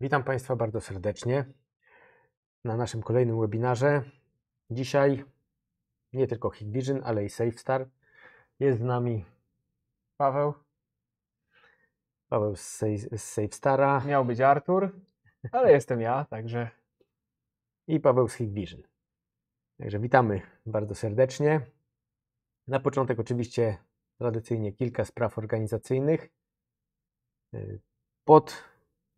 Witam Państwa bardzo serdecznie na naszym kolejnym webinarze. Dzisiaj nie tylko Hikvision, ale i SafeStar. Jest z nami Paweł. Paweł z, z SafeStara. Miał być Artur, ale jestem ja, także. I Paweł z Hikvision. Także witamy bardzo serdecznie. Na początek, oczywiście, tradycyjnie kilka spraw organizacyjnych. Y, pod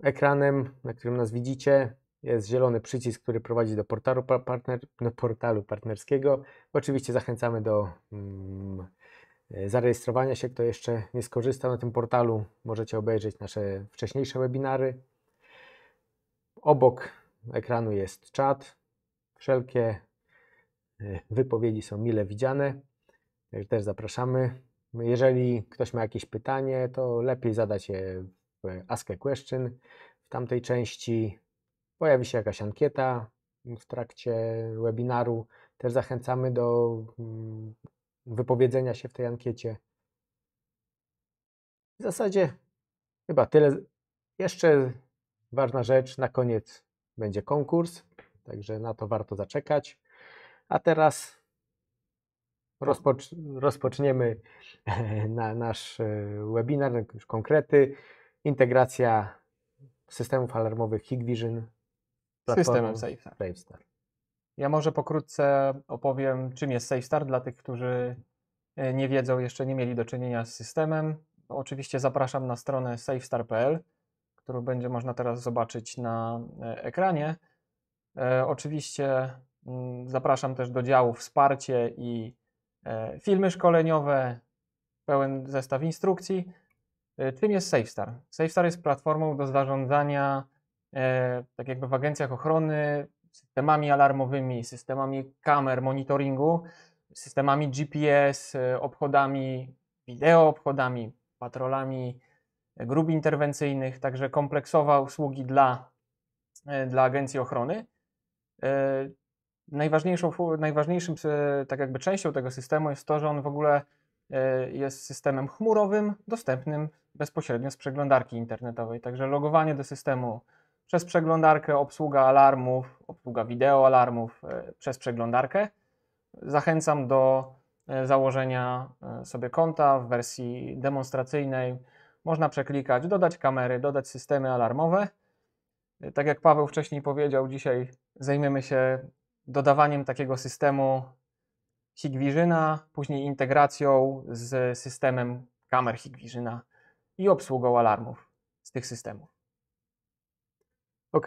Ekranem, na którym nas widzicie, jest zielony przycisk, który prowadzi do portalu, partner, do no, portalu partnerskiego. Oczywiście zachęcamy do mm, zarejestrowania się. Kto jeszcze nie skorzystał na tym portalu, możecie obejrzeć nasze wcześniejsze webinary. Obok ekranu jest czat. Wszelkie e, wypowiedzi są mile widziane. Także też zapraszamy. Jeżeli ktoś ma jakieś pytanie, to lepiej zadać je Ask a Question w tamtej części. Pojawi się jakaś ankieta w trakcie webinaru. Też zachęcamy do mm, wypowiedzenia się w tej ankiecie. W zasadzie chyba tyle. Jeszcze ważna rzecz, na koniec będzie konkurs, także na to warto zaczekać. A teraz rozpoczniemy nasz e, webinar, już konkrety integracja systemów alarmowych z Systemem SafeStar. SafeStar. Ja może pokrótce opowiem, czym jest SafeStar dla tych, którzy e, nie wiedzą, jeszcze nie mieli do czynienia z systemem. Oczywiście zapraszam na stronę safestar.pl, którą będzie można teraz zobaczyć na e, ekranie. E, oczywiście mm, zapraszam też do działu wsparcie i filmy szkoleniowe, pełen zestaw instrukcji. Czym e, jest SafeStar? SafeStar jest platformą do zarządzania, e, tak jakby w agencjach ochrony, systemami alarmowymi, systemami kamer, monitoringu, systemami GPS, e, obchodami wideo, obchodami, patrolami e, grup interwencyjnych, także kompleksowa usługi dla, e, dla agencji ochrony. E, najważniejszą, najważniejszym tak jakby częścią tego systemu jest to, że on w ogóle E, jest systemem chmurowym dostępnym bezpośrednio z przeglądarki internetowej. Także logowanie do systemu przez przeglądarkę, obsługa alarmów, obsługa wideo alarmów e, przez przeglądarkę. Zachęcam do e, założenia sobie konta w wersji demonstracyjnej. Można przeklikać, dodać kamery, dodać systemy alarmowe. Tak jak Paweł wcześniej powiedział, dzisiaj zajmiemy się dodawaniem takiego systemu Higwirzyna, później integracją z systemem kamer Higwirzyna i obsługą alarmów z tych systemów. Ok.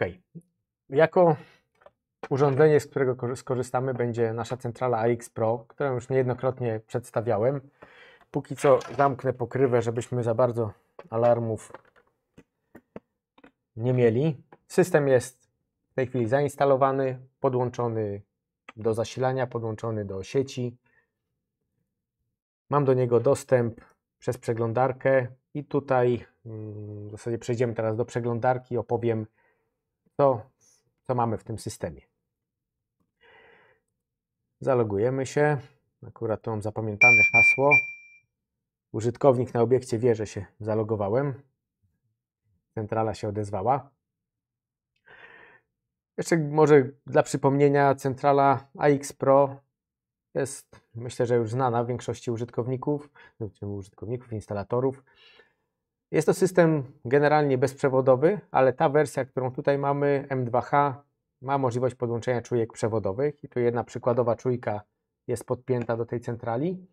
Jako urządzenie, z którego skorzystamy, będzie nasza centrala AX Pro, którą już niejednokrotnie przedstawiałem. Póki co zamknę pokrywę, żebyśmy za bardzo alarmów nie mieli. System jest w tej chwili zainstalowany, podłączony do zasilania podłączony do sieci. Mam do niego dostęp przez przeglądarkę i tutaj mm, w zasadzie przejdziemy teraz do przeglądarki, i opowiem co, co mamy w tym systemie. Zalogujemy się. Akurat tu mam zapamiętane hasło. Użytkownik na obiekcie wie, że się zalogowałem. Centrala się odezwała. Jeszcze może dla przypomnienia, centrala AX Pro jest myślę, że już znana w większości użytkowników, no, użytkowników, instalatorów. Jest to system generalnie bezprzewodowy, ale ta wersja, którą tutaj mamy, M2H, ma możliwość podłączenia czujek przewodowych i tu jedna przykładowa czujka jest podpięta do tej centrali.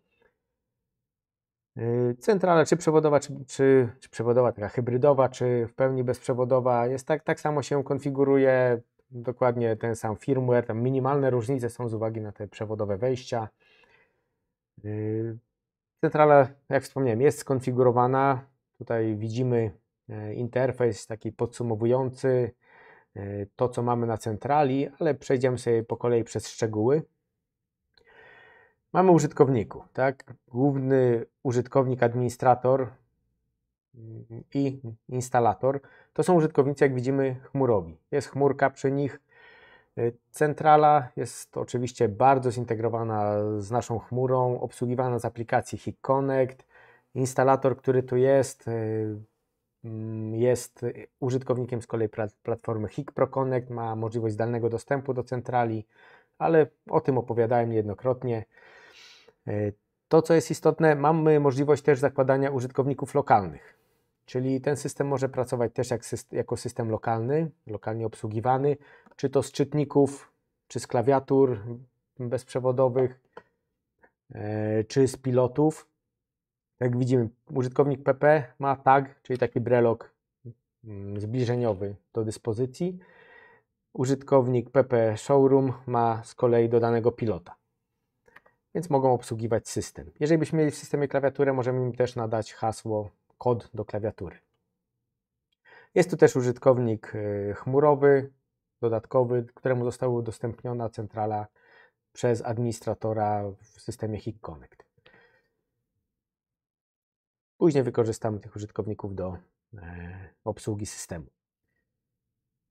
Yy, centrala czy przewodowa, czy, czy, czy przewodowa taka hybrydowa, czy w pełni bezprzewodowa jest tak, tak samo się konfiguruje dokładnie ten sam firmware, tam minimalne różnice są z uwagi na te przewodowe wejścia. Yy, centrala, jak wspomniałem, jest skonfigurowana. Tutaj widzimy e, interfejs taki podsumowujący e, to, co mamy na centrali, ale przejdziemy sobie po kolei przez szczegóły. Mamy użytkowników, tak? Główny użytkownik, administrator i instalator, to są użytkownicy, jak widzimy, chmurowi. Jest chmurka przy nich. Y, centrala jest oczywiście bardzo zintegrowana z naszą chmurą, obsługiwana z aplikacji HikConnect. Instalator, który tu jest, y, mm, jest użytkownikiem z kolei platformy HikProConnect, ma możliwość zdalnego dostępu do centrali, ale o tym opowiadałem niejednokrotnie. Y, to, co jest istotne, mamy możliwość też zakładania użytkowników lokalnych. Czyli ten system może pracować też jak system, jako system lokalny, lokalnie obsługiwany, czy to z czytników, czy z klawiatur bezprzewodowych, e, czy z pilotów. Jak widzimy, użytkownik PP ma tag, czyli taki brelok mm, zbliżeniowy do dyspozycji. Użytkownik PP Showroom ma z kolei dodanego pilota, więc mogą obsługiwać system. Jeżeli byśmy mieli w systemie klawiaturę, możemy im też nadać hasło kod do klawiatury. Jest tu też użytkownik y, chmurowy, dodatkowy, któremu została udostępniona centrala przez administratora w systemie HIG Connect. Później wykorzystamy tych użytkowników do e, obsługi systemu.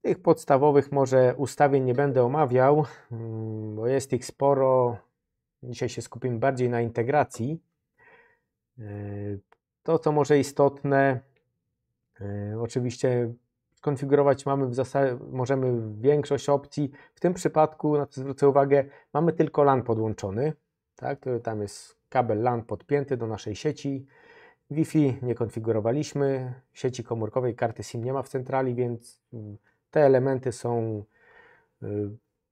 Tych podstawowych może ustawień nie będę omawiał, mm, bo jest ich sporo. Dzisiaj się skupimy bardziej na integracji. E, to, co może istotne, e, oczywiście konfigurować mamy w zasadzie, możemy większość opcji. W tym przypadku, na co zwrócę uwagę, mamy tylko LAN podłączony. Tak? tam jest kabel LAN podpięty do naszej sieci. Wi-Fi nie konfigurowaliśmy, sieci komórkowej karty SIM nie ma w centrali, więc te elementy są e,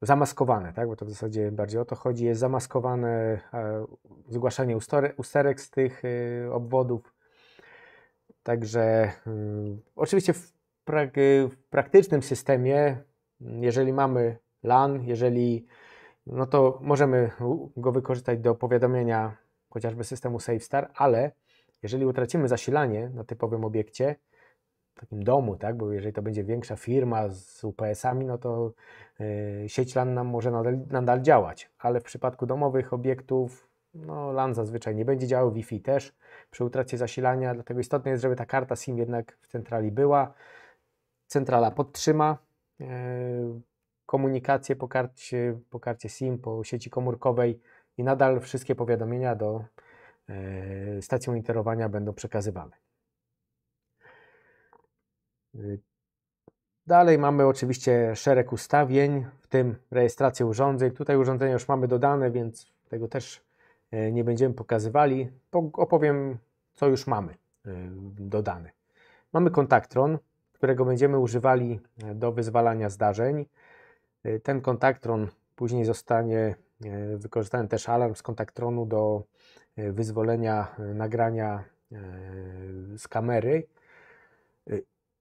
zamaskowane, tak? bo to w zasadzie bardziej o to chodzi, jest zamaskowane e, zgłaszanie usterek z tych obwodów, Także y, oczywiście w, prak w praktycznym systemie, jeżeli mamy LAN, jeżeli no to możemy go wykorzystać do powiadomienia chociażby systemu SafeStar, ale jeżeli utracimy zasilanie na typowym obiekcie, takim domu, tak? bo jeżeli to będzie większa firma z UPS-ami, no to yy, sieć LAN nam może nadal, nadal, działać, ale w przypadku domowych obiektów no, LAN zazwyczaj nie będzie działał, Wi-Fi też przy utracie zasilania, dlatego istotne jest, żeby ta karta SIM jednak w centrali była. Centrala podtrzyma e, komunikację po karcie, po karcie SIM, po sieci komórkowej i nadal wszystkie powiadomienia do e, stacji monitorowania będą przekazywane. E, dalej mamy oczywiście szereg ustawień, w tym rejestrację urządzeń. Tutaj urządzenia już mamy dodane, więc tego też E, nie będziemy pokazywali. Opowiem, co już mamy e, dodane. Mamy kontaktron, którego będziemy używali e, do wyzwalania zdarzeń. Ten kontaktron później zostanie wykorzystany też alarm z kontaktronu do wyzwolenia nagrania z kamery.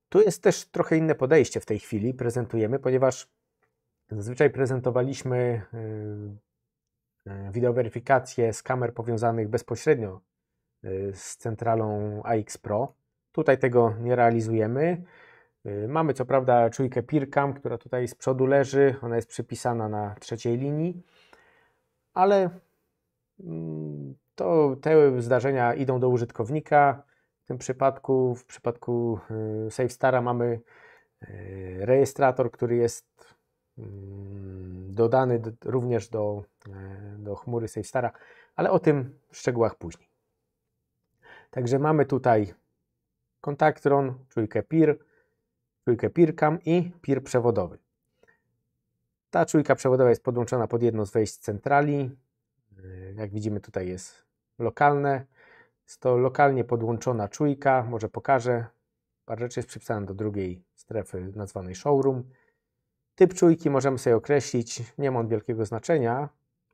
Tu jest też trochę inne podejście w tej chwili prezentujemy, ponieważ zazwyczaj prezentowaliśmy Y, wideoweryfikację z kamer powiązanych bezpośrednio y, z centralą AX Pro. Tutaj tego nie realizujemy. Y, mamy co prawda czujkę Pircam, która tutaj z przodu leży, ona jest przypisana na trzeciej linii, ale mm, to te zdarzenia idą do użytkownika. W tym przypadku, w przypadku SafeStara mamy rejestrator, który jest Mm, dodany również do, e, do chmury SafeStara, ale o tym w szczegółach później. Także mamy tutaj kontaktron, czujkę peer, czujkę cam i peer przewodowy. Ta czujka przewodowa jest podłączona pod jedno z wejść centrali. E, jak widzimy tutaj jest lokalne. Jest to lokalnie podłączona czujka, może pokażę. Parę rzeczy jest przypisana do drugiej strefy nazwanej showroom. Typ czujki możemy sobie określić, nie ma on wielkiego znaczenia,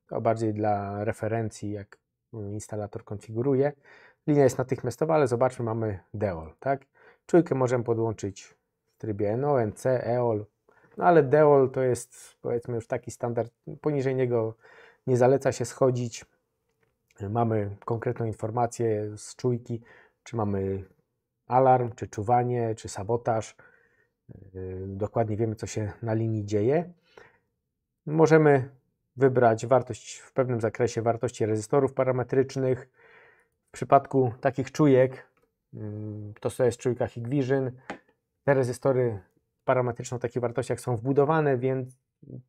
to bardziej dla referencji, jak instalator konfiguruje. Linia jest natychmiastowa, ale zobaczmy, mamy DEOL, tak? Czujkę możemy podłączyć w trybie NO, NC, EOL, no ale DEOL to jest powiedzmy już taki standard, poniżej niego nie zaleca się schodzić. Mamy konkretną informację z czujki, czy mamy alarm, czy czuwanie, czy sabotaż, Yy, dokładnie wiemy, co się na linii dzieje. Możemy wybrać wartość w pewnym zakresie wartości rezystorów parametrycznych. W przypadku takich czujek, yy, to co jest czujka Higvision, te rezystory parametryczne o takich wartościach są wbudowane, więc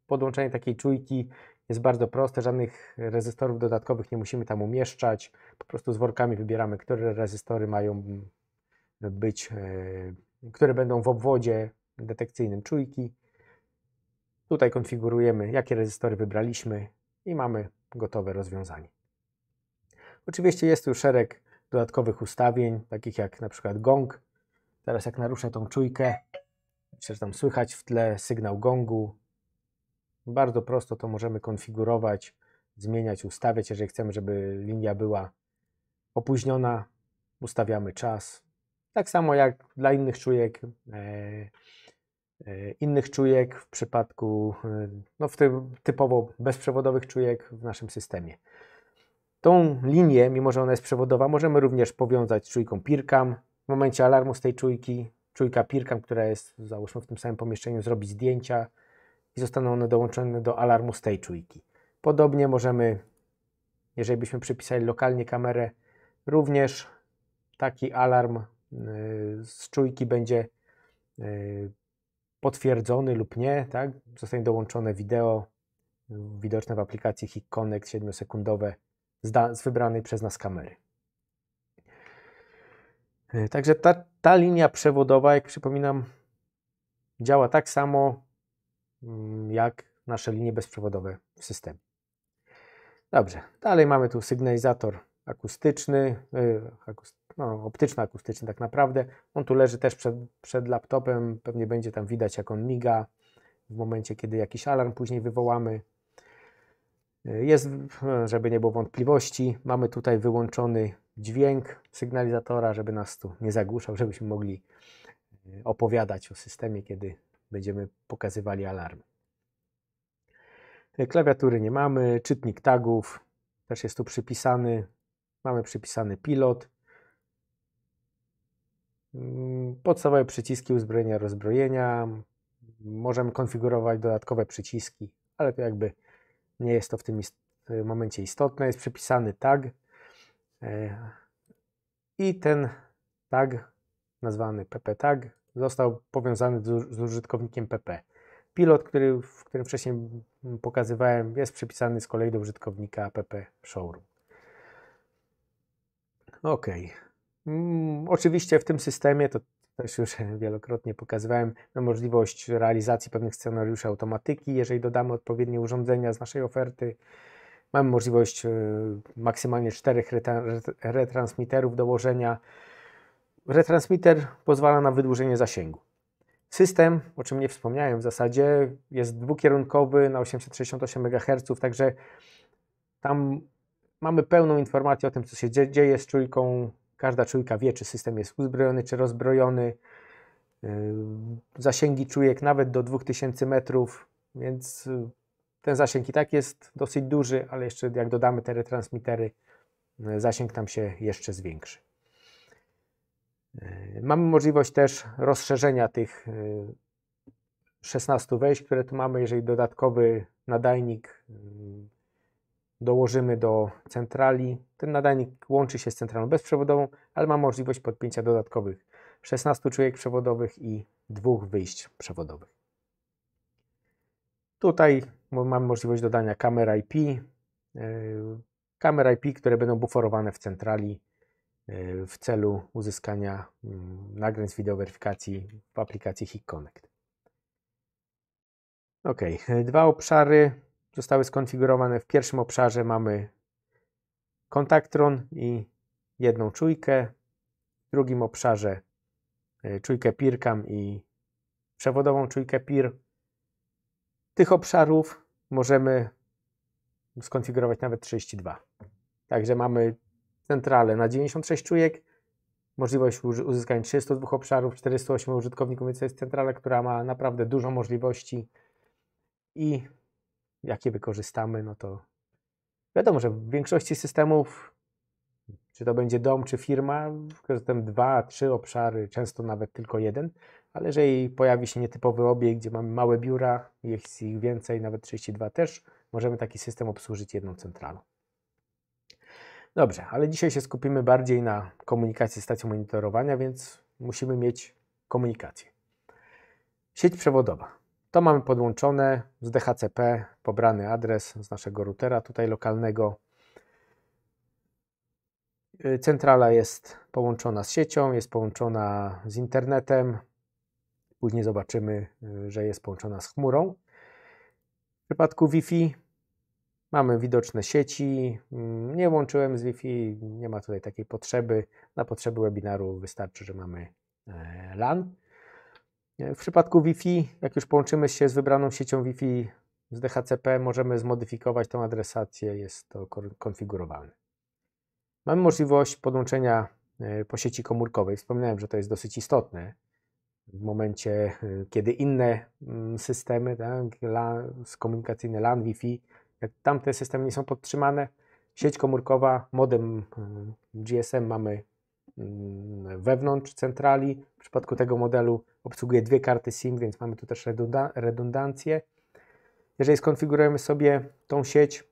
podłączenie takiej czujki jest bardzo proste, żadnych rezystorów dodatkowych nie musimy tam umieszczać. Po prostu z workami wybieramy, które rezystory mają być yy, które będą w obwodzie detekcyjnym czujki. Tutaj konfigurujemy, jakie rezystory wybraliśmy i mamy gotowe rozwiązanie. Oczywiście jest tu szereg dodatkowych ustawień, takich jak na przykład gong. Teraz jak naruszę tą czujkę, myślę, że tam słychać w tle sygnał gongu. Bardzo prosto to możemy konfigurować, zmieniać, ustawiać. Jeżeli chcemy, żeby linia była opóźniona, ustawiamy czas, tak samo jak dla innych czujek, e, e, innych czujek w przypadku, e, no w tym typowo bezprzewodowych czujek w naszym systemie. Tą linię, mimo że ona jest przewodowa, możemy również powiązać z czujką PIRKAM. W momencie alarmu z tej czujki, czujka PIRKAM, która jest załóżmy w tym samym pomieszczeniu, zrobi zdjęcia i zostaną one dołączone do alarmu z tej czujki. Podobnie możemy, jeżeli byśmy przypisali lokalnie kamerę, również taki alarm Y, z czujki będzie y, potwierdzony lub nie, tak? Zostanie dołączone wideo widoczne w aplikacji Hik Connect 7-sekundowe z, z wybranej przez nas kamery. Y, także ta, ta linia przewodowa, jak przypominam, działa tak samo mm, jak nasze linie bezprzewodowe w systemie. Dobrze, dalej mamy tu sygnalizator akustyczny, yy, akustyczny no, optyczny, akustyczny tak naprawdę. On tu leży też przed, przed laptopem, pewnie będzie tam widać jak on miga w momencie, kiedy jakiś alarm później wywołamy. Jest, żeby nie było wątpliwości, mamy tutaj wyłączony dźwięk sygnalizatora, żeby nas tu nie zagłuszał, żebyśmy mogli e, opowiadać o systemie, kiedy będziemy pokazywali alarm. Klawiatury nie mamy, czytnik tagów też jest tu przypisany. Mamy przypisany pilot, Mm, podstawowe przyciski uzbrojenia, rozbrojenia. Możemy konfigurować dodatkowe przyciski, ale to jakby nie jest to w tym momencie istotne. Jest przypisany tag e, i ten tag, nazwany PP tag, został powiązany z użytkownikiem PP. Pilot, który, w którym wcześniej pokazywałem, jest przypisany z kolei do użytkownika PP Showroom. Okej. Okay. Mm, oczywiście w tym systemie, to też już wielokrotnie pokazywałem, możliwość realizacji pewnych scenariuszy automatyki. Jeżeli dodamy odpowiednie urządzenia z naszej oferty, mamy możliwość e, maksymalnie czterech retransmitterów dołożenia. Retransmitter pozwala na wydłużenie zasięgu. System, o czym nie wspomniałem w zasadzie, jest dwukierunkowy na 868 MHz, także tam mamy pełną informację o tym, co się dzieje z czujką Każda czujka wie, czy system jest uzbrojony, czy rozbrojony. Y, zasięgi czujek nawet do 2000 metrów, więc y, ten zasięg i tak jest dosyć duży, ale jeszcze jak dodamy te retransmitery, y, zasięg tam się jeszcze zwiększy. Mamy możliwość też rozszerzenia tych 16 wejść, które tu mamy, jeżeli dodatkowy nadajnik dołożymy do centrali. Ten nadajnik łączy się z centralą bezprzewodową, ale ma możliwość podpięcia dodatkowych 16 czujek przewodowych i dwóch wyjść przewodowych. Tutaj mamy możliwość dodania kamer IP, yy, kamer IP, które będą buforowane w centrali yy, w celu uzyskania mm, nagrań z wideoweryfikacji w aplikacji HiConnect. Ok, dwa obszary zostały skonfigurowane. W pierwszym obszarze mamy kontaktron i jedną czujkę. W drugim obszarze y, czujkę PIRCAM i przewodową czujkę PIR. Tych obszarów możemy skonfigurować nawet 32. Także mamy centralę na 96 czujek, możliwość uzyskania 302 obszarów, 408 użytkowników, więc to jest centrala, która ma naprawdę dużo możliwości i jakie wykorzystamy, no to wiadomo, że w większości systemów, czy to będzie dom, czy firma, wykorzystam dwa, trzy obszary, często nawet tylko jeden, ale jeżeli pojawi się nietypowy obiekt, gdzie mamy małe biura, jest ich więcej, nawet 32 też, możemy taki system obsłużyć jedną centralą. Dobrze, ale dzisiaj się skupimy bardziej na komunikacji stacji monitorowania, więc musimy mieć komunikację. Sieć przewodowa. To mamy podłączone z DHCP, pobrany adres z naszego routera tutaj lokalnego. Y, centrala jest połączona z siecią, jest połączona z internetem. Później zobaczymy, y, że jest połączona z chmurą. W przypadku Wi-Fi mamy widoczne sieci. Mm, nie łączyłem z Wi-Fi, nie ma tutaj takiej potrzeby. Na potrzeby webinaru wystarczy, że mamy e, LAN. W przypadku Wi-Fi, jak już połączymy się z wybraną siecią Wi-Fi z DHCP, możemy zmodyfikować tą adresację, jest to konfigurowalne. Mamy możliwość podłączenia e, po sieci komórkowej. Wspominałem, że to jest dosyć istotne w momencie, e, kiedy inne mm, systemy tak, LAN, komunikacyjne LAN, Wi-Fi, jak tamte systemy nie są podtrzymane, sieć komórkowa, modem GSM mm, mamy Mm, wewnątrz centrali. W przypadku tego modelu obsługuje dwie karty SIM, więc mamy tu też redundancję. Jeżeli skonfigurujemy sobie tą sieć,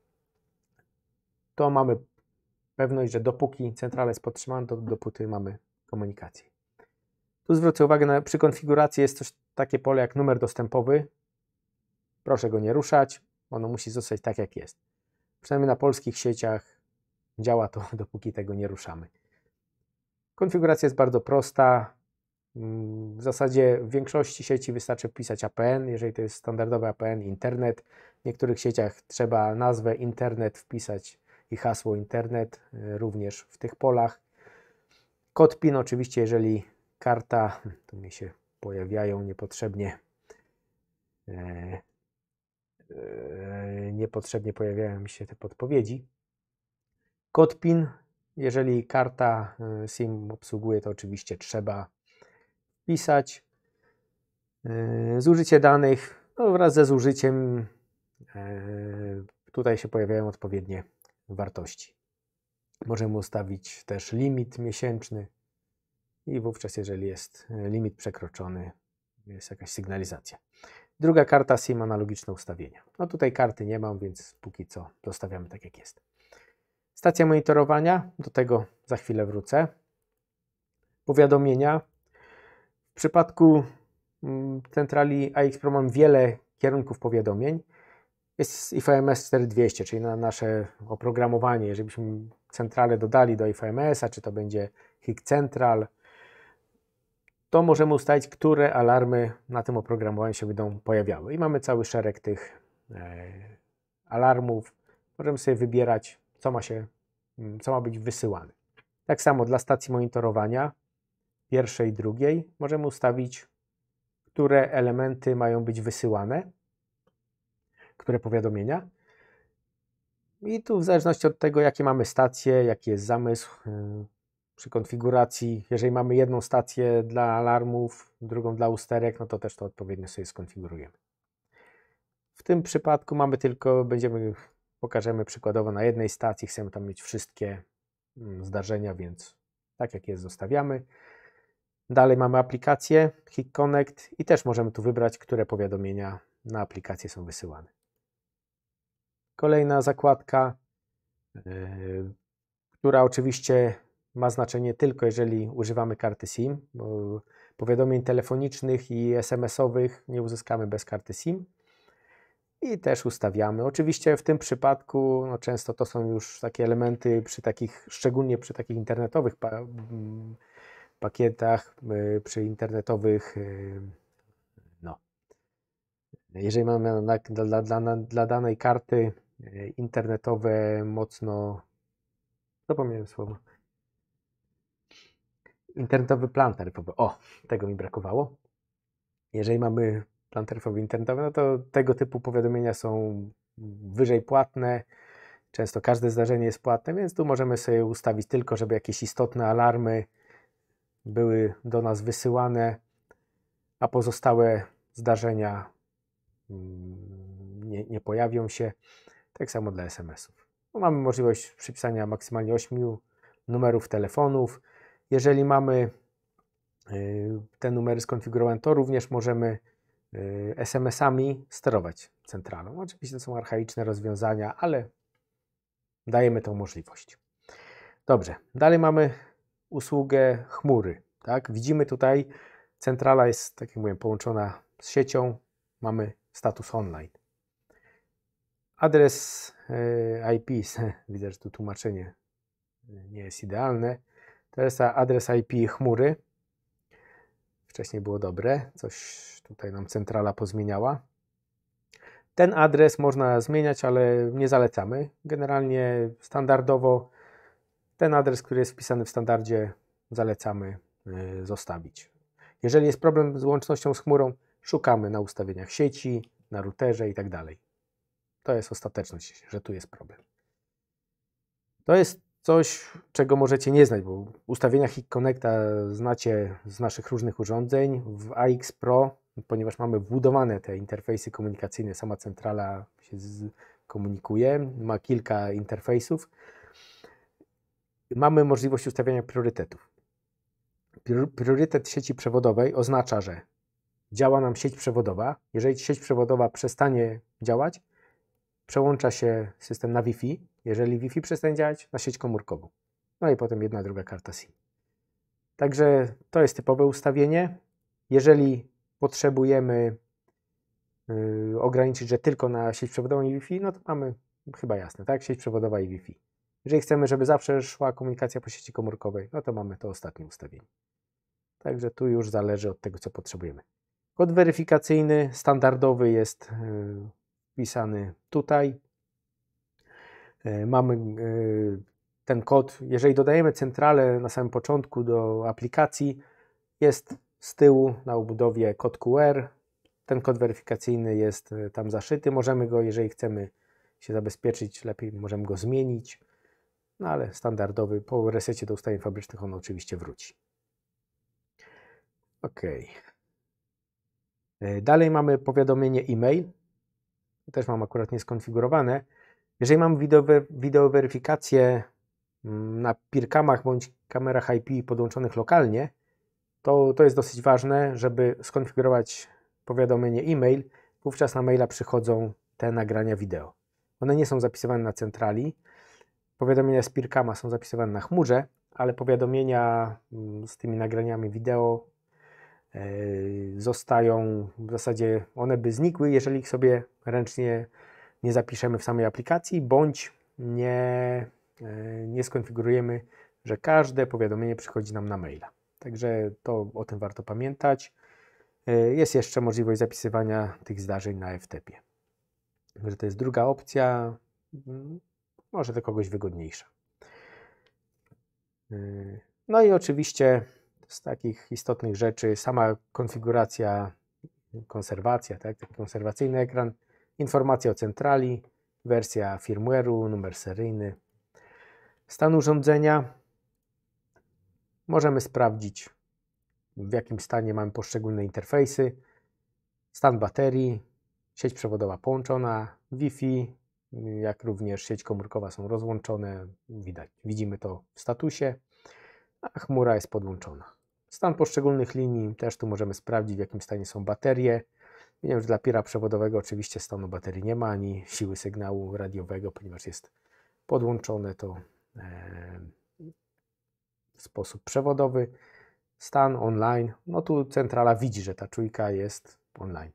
to mamy pewność, że dopóki centrala jest podtrzymana, to dopóty mamy komunikację. Tu zwrócę uwagę, na, przy konfiguracji jest coś takie pole jak numer dostępowy. Proszę go nie ruszać, ono musi zostać tak jak jest. Przynajmniej na polskich sieciach działa to, dopóki tego nie ruszamy. Konfiguracja jest bardzo prosta. W zasadzie w większości sieci wystarczy wpisać APN, jeżeli to jest standardowy APN, internet. W niektórych sieciach trzeba nazwę internet wpisać i hasło internet e, również w tych polach. Kod PIN oczywiście, jeżeli karta, tu mi się pojawiają niepotrzebnie, e, e, niepotrzebnie pojawiają mi się te podpowiedzi. Kod PIN jeżeli karta y, SIM obsługuje, to oczywiście trzeba wpisać. Y, zużycie danych no wraz ze zużyciem y, tutaj się pojawiają odpowiednie wartości. Możemy ustawić też limit miesięczny i wówczas, jeżeli jest limit przekroczony, jest jakaś sygnalizacja. Druga karta SIM analogiczne ustawienia. No tutaj karty nie mam, więc póki co zostawiamy tak jak jest. Stacja monitorowania, do tego za chwilę wrócę. Powiadomienia. W przypadku mm, centrali AX Pro mam wiele kierunków powiadomień. Jest IFMS 4200, czyli na nasze oprogramowanie. Jeżeli byśmy centralę dodali do IFMS-a, czy to będzie HIG Central, to możemy ustalić, które alarmy na tym oprogramowaniu się będą pojawiały. I mamy cały szereg tych e, alarmów. Możemy sobie wybierać, co ma się Mm, co ma być wysyłane. Tak samo dla stacji monitorowania pierwszej i drugiej możemy ustawić, które elementy mają być wysyłane, które powiadomienia. I tu w zależności od tego, jakie mamy stacje, jaki jest zamysł yy, przy konfiguracji, jeżeli mamy jedną stację dla alarmów, drugą dla usterek, no to też to odpowiednio sobie skonfigurujemy. W tym przypadku mamy tylko, będziemy Pokażemy przykładowo na jednej stacji, chcemy tam mieć wszystkie mm, zdarzenia, więc tak jak jest zostawiamy. Dalej mamy aplikację Hik Connect i też możemy tu wybrać, które powiadomienia na aplikację są wysyłane. Kolejna zakładka, yy, która oczywiście ma znaczenie tylko jeżeli używamy karty SIM. Powiadomień telefonicznych i SMS-owych nie uzyskamy bez karty SIM i też ustawiamy. Oczywiście w tym przypadku no, często to są już takie elementy przy takich, szczególnie przy takich internetowych pa mm, pakietach, y, przy internetowych y, no. Jeżeli mamy na, dla, dla, dla danej karty y, internetowe mocno zapomniałem słowo internetowy plan taryfowy. O, tego mi brakowało. Jeżeli mamy lanterfobii internetowej, no to tego typu powiadomienia są wyżej płatne. Często każde zdarzenie jest płatne, więc tu możemy sobie ustawić tylko, żeby jakieś istotne alarmy były do nas wysyłane, a pozostałe zdarzenia mm, nie, nie pojawią się. Tak samo dla SMS-ów. No, mamy możliwość przypisania maksymalnie 8 numerów telefonów. Jeżeli mamy y, te numery skonfigurowane, to również możemy Y, SMS-ami sterować centralą. Oczywiście to są archaiczne rozwiązania, ale dajemy tą możliwość. Dobrze, dalej mamy usługę chmury. Tak? Widzimy tutaj, centrala jest, tak jak mówiłem, połączona z siecią, mamy status online. Adres y, IP, widzę, że tu tłumaczenie y, nie jest idealne, to jest adres IP chmury wcześniej było dobre, coś tutaj nam centrala pozmieniała. Ten adres można zmieniać, ale nie zalecamy. Generalnie standardowo ten adres, który jest wpisany w standardzie, zalecamy e, zostawić. Jeżeli jest problem z łącznością z chmurą, szukamy na ustawieniach sieci, na routerze i tak dalej. To jest ostateczność, że tu jest problem. To jest Coś, czego możecie nie znać, bo ustawienia Hit Connecta znacie z naszych różnych urządzeń. W AX Pro, ponieważ mamy wbudowane te interfejsy komunikacyjne, sama centrala się komunikuje, ma kilka interfejsów. Mamy możliwość ustawiania priorytetów. Priorytet sieci przewodowej oznacza, że działa nam sieć przewodowa. Jeżeli sieć przewodowa przestanie działać, przełącza się system na Wi-Fi, jeżeli Wi-Fi przestanie działać, na sieć komórkową. No i potem jedna, druga karta SIM. Także to jest typowe ustawienie. Jeżeli potrzebujemy yy, ograniczyć, że tylko na sieć przewodową i Wi-Fi, no to mamy chyba jasne, tak? Sieć przewodowa i Wi-Fi. Jeżeli chcemy, żeby zawsze szła komunikacja po sieci komórkowej, no to mamy to ostatnie ustawienie. Także tu już zależy od tego, co potrzebujemy. Kod weryfikacyjny standardowy jest yy, wpisany tutaj. E, mamy e, ten kod, jeżeli dodajemy centralę na samym początku do aplikacji, jest z tyłu na obudowie kod QR. Ten kod weryfikacyjny jest e, tam zaszyty. Możemy go, jeżeli chcemy się zabezpieczyć, lepiej możemy go zmienić. No ale standardowy, po resecie do ustawień fabrycznych on oczywiście wróci. OK. Dalej mamy powiadomienie e-mail. Też mam akurat nieskonfigurowane jeżeli mam wideoweryfikację mm, na pirkamach, bądź kamerach IP podłączonych lokalnie, to, to jest dosyć ważne, żeby skonfigurować powiadomienie e-mail. Wówczas na maila przychodzą te nagrania wideo. One nie są zapisywane na centrali. Powiadomienia z pirkama są zapisywane na chmurze, ale powiadomienia mm, z tymi nagraniami wideo e, zostają w zasadzie, one by znikły, jeżeli ich sobie ręcznie nie zapiszemy w samej aplikacji, bądź nie, e, nie skonfigurujemy, że każde powiadomienie przychodzi nam na maila. Także to o tym warto pamiętać. E, jest jeszcze możliwość zapisywania tych zdarzeń na FTP. Także to jest druga opcja, mm, może to kogoś wygodniejsza. E, no i oczywiście z takich istotnych rzeczy sama konfiguracja, konserwacja, tak, konserwacyjny ekran informacja o centrali, wersja firmware'u, numer seryjny, stan urządzenia. Możemy sprawdzić, w jakim stanie mamy poszczególne interfejsy, stan baterii, sieć przewodowa połączona, Wi-Fi, jak również sieć komórkowa są rozłączone. Widać, widzimy to w statusie, a chmura jest podłączona. Stan poszczególnych linii też tu możemy sprawdzić, w jakim stanie są baterie, Wiem, że dla pira przewodowego oczywiście stanu baterii nie ma, ani siły sygnału radiowego, ponieważ jest podłączone to w e, sposób przewodowy. Stan online, no tu centrala widzi, że ta czujka jest online.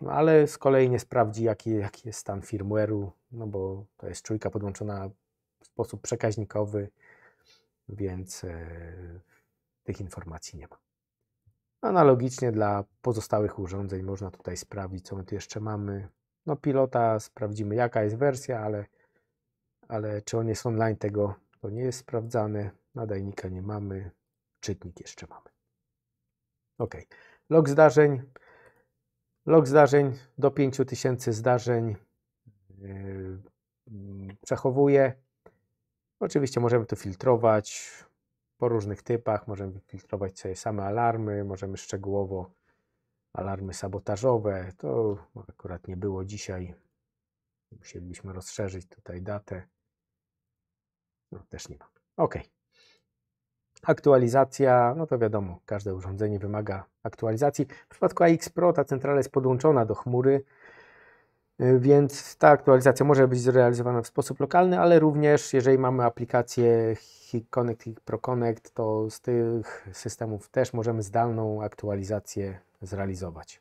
No ale z kolei nie sprawdzi, jaki, jaki jest stan firmware'u, no bo to jest czujka podłączona w sposób przekaźnikowy, więc e, tych informacji nie ma. Analogicznie dla pozostałych urządzeń można tutaj sprawdzić, co my tu jeszcze mamy. No pilota sprawdzimy, jaka jest wersja, ale, ale czy on jest online, tego to nie jest sprawdzane. Nadajnika nie mamy, czytnik jeszcze mamy. Ok. Log zdarzeń. Log zdarzeń do 5000 zdarzeń yy, mm, przechowuje. Oczywiście możemy to filtrować, po różnych typach, możemy filtrować sobie same alarmy, możemy szczegółowo alarmy sabotażowe, to akurat nie było dzisiaj, musielibyśmy rozszerzyć tutaj datę, no też nie ma. Ok. Aktualizacja, no to wiadomo, każde urządzenie wymaga aktualizacji. W przypadku AX Pro ta centrala jest podłączona do chmury, Y, więc ta aktualizacja może być zrealizowana w sposób lokalny, ale również jeżeli mamy aplikację HitConnect i ProConnect, to z tych systemów też możemy zdalną aktualizację zrealizować.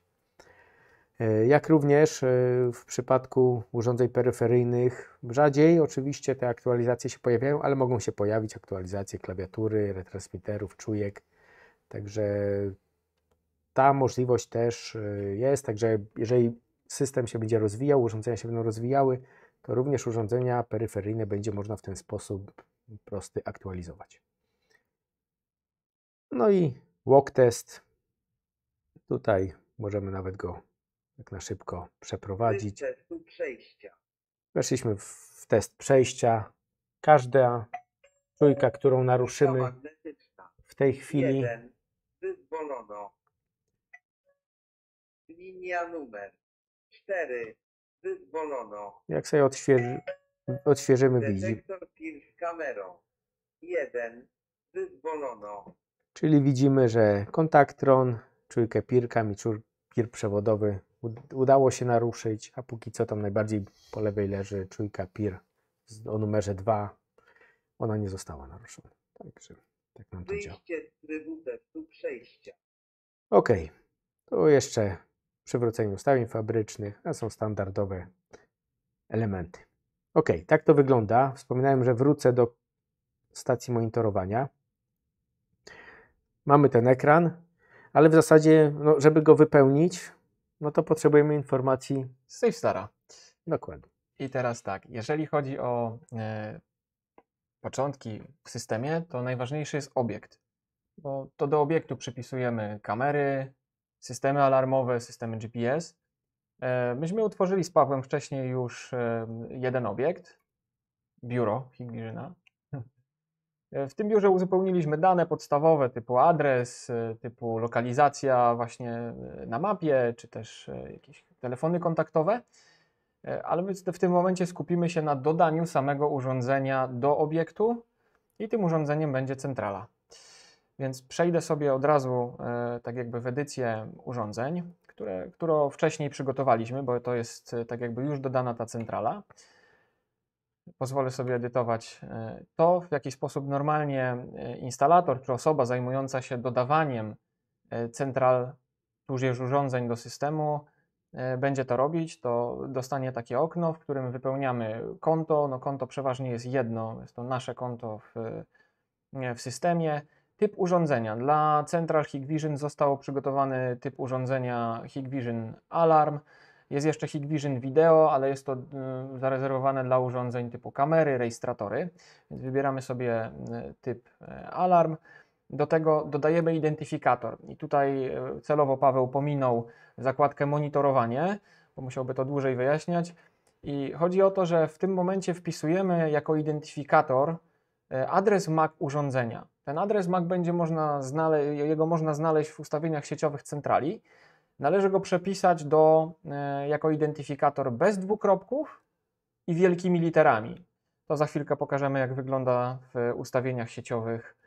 Y, jak również y, w przypadku urządzeń peryferyjnych, rzadziej oczywiście te aktualizacje się pojawiają, ale mogą się pojawić aktualizacje klawiatury, retransmitterów, czujek. Także ta możliwość też jest. Także jeżeli system się będzie rozwijał, urządzenia się będą rozwijały, to również urządzenia peryferyjne będzie można w ten sposób prosty aktualizować. No i walk test. Tutaj możemy nawet go tak na szybko przeprowadzić. Weszliśmy w test przejścia. Każda czujka, którą naruszymy w tej chwili. Linia numer 4. Wyzwolono. Jak sobie odświeży, odświeżymy widzi. Detektor film z kamerą. 1. Wyzwolono. Czyli widzimy, że kontaktron, czujkę pirka, miczur, pir przewodowy udało się naruszyć, a póki co tam najbardziej po lewej leży czujka pir o numerze 2. Ona nie została naruszona. Także tak nam to działa. Wyjście z trybu testu przejścia. Okej. Okay. To jeszcze przywróceniu ustawień fabrycznych. To są standardowe elementy. Ok, tak to wygląda. Wspominałem, że wrócę do stacji monitorowania. Mamy ten ekran, ale w zasadzie, no, żeby go wypełnić, no to potrzebujemy informacji z SafeStara. Dokładnie. I teraz tak, jeżeli chodzi o e, początki w systemie, to najważniejszy jest obiekt, bo to do obiektu przypisujemy kamery, systemy alarmowe, systemy GPS. E, myśmy utworzyli z Pawłem wcześniej już e, jeden obiekt, biuro Higglirzyna. E, w tym biurze uzupełniliśmy dane podstawowe typu adres, typu lokalizacja właśnie na mapie, czy też jakieś telefony kontaktowe, ale w tym momencie skupimy się na dodaniu samego urządzenia do obiektu i tym urządzeniem będzie centrala. Więc przejdę sobie od razu, e, tak jakby, w edycję urządzeń, które, którą wcześniej przygotowaliśmy, bo to jest e, tak jakby już dodana ta centrala. Pozwolę sobie edytować e, to, w jaki sposób normalnie instalator czy osoba zajmująca się dodawaniem central tudzież urządzeń do systemu będzie to robić, to dostanie takie okno, w którym wypełniamy konto. No konto przeważnie jest jedno, jest to nasze konto w, w systemie. Typ urządzenia. Dla Central Hikvision został przygotowany typ urządzenia Hikvision Alarm. Jest jeszcze Hikvision Video, ale jest to y, zarezerwowane dla urządzeń typu kamery, rejestratory. Więc wybieramy sobie y, typ y, alarm. Do tego dodajemy identyfikator. I tutaj celowo Paweł pominął zakładkę monitorowanie, bo musiałby to dłużej wyjaśniać. I chodzi o to, że w tym momencie wpisujemy jako identyfikator adres MAC urządzenia. Ten adres MAC będzie można znaleźć, jego można znaleźć w ustawieniach sieciowych centrali. Należy go przepisać do, e, jako identyfikator bez dwukropków i wielkimi literami. To za chwilkę pokażemy, jak wygląda w ustawieniach sieciowych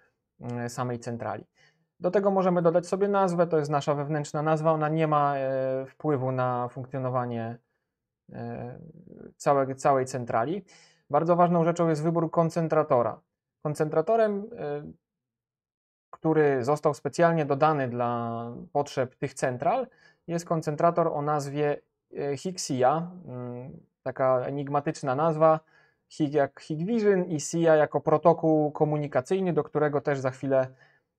e, samej centrali. Do tego możemy dodać sobie nazwę, to jest nasza wewnętrzna nazwa, ona nie ma e, wpływu na funkcjonowanie całej, całej centrali. Bardzo ważną rzeczą jest wybór koncentratora. Koncentratorem który został specjalnie dodany dla potrzeb tych central, jest koncentrator o nazwie e, Higgsia, mm, taka enigmatyczna nazwa, Hig jak Higvision i SIA jako protokół komunikacyjny, do którego też za chwilę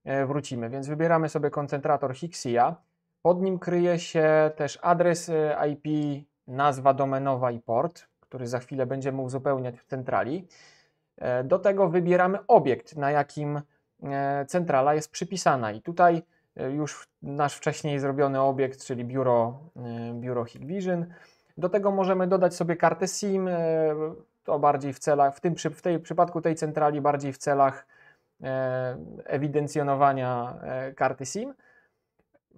e, wrócimy. Więc wybieramy sobie koncentrator Higgsia. Pod nim kryje się też adres e, IP, nazwa domenowa i port, który za chwilę będziemy uzupełniać w centrali. Do tego wybieramy obiekt, na jakim E, centrala jest przypisana. I tutaj e, już nasz wcześniej zrobiony obiekt, czyli biuro, e, biuro Hikvision. Do tego możemy dodać sobie kartę SIM, to bardziej w celach, w tym w tej, w przypadku tej centrali bardziej w celach ewidencjonowania karty SIM.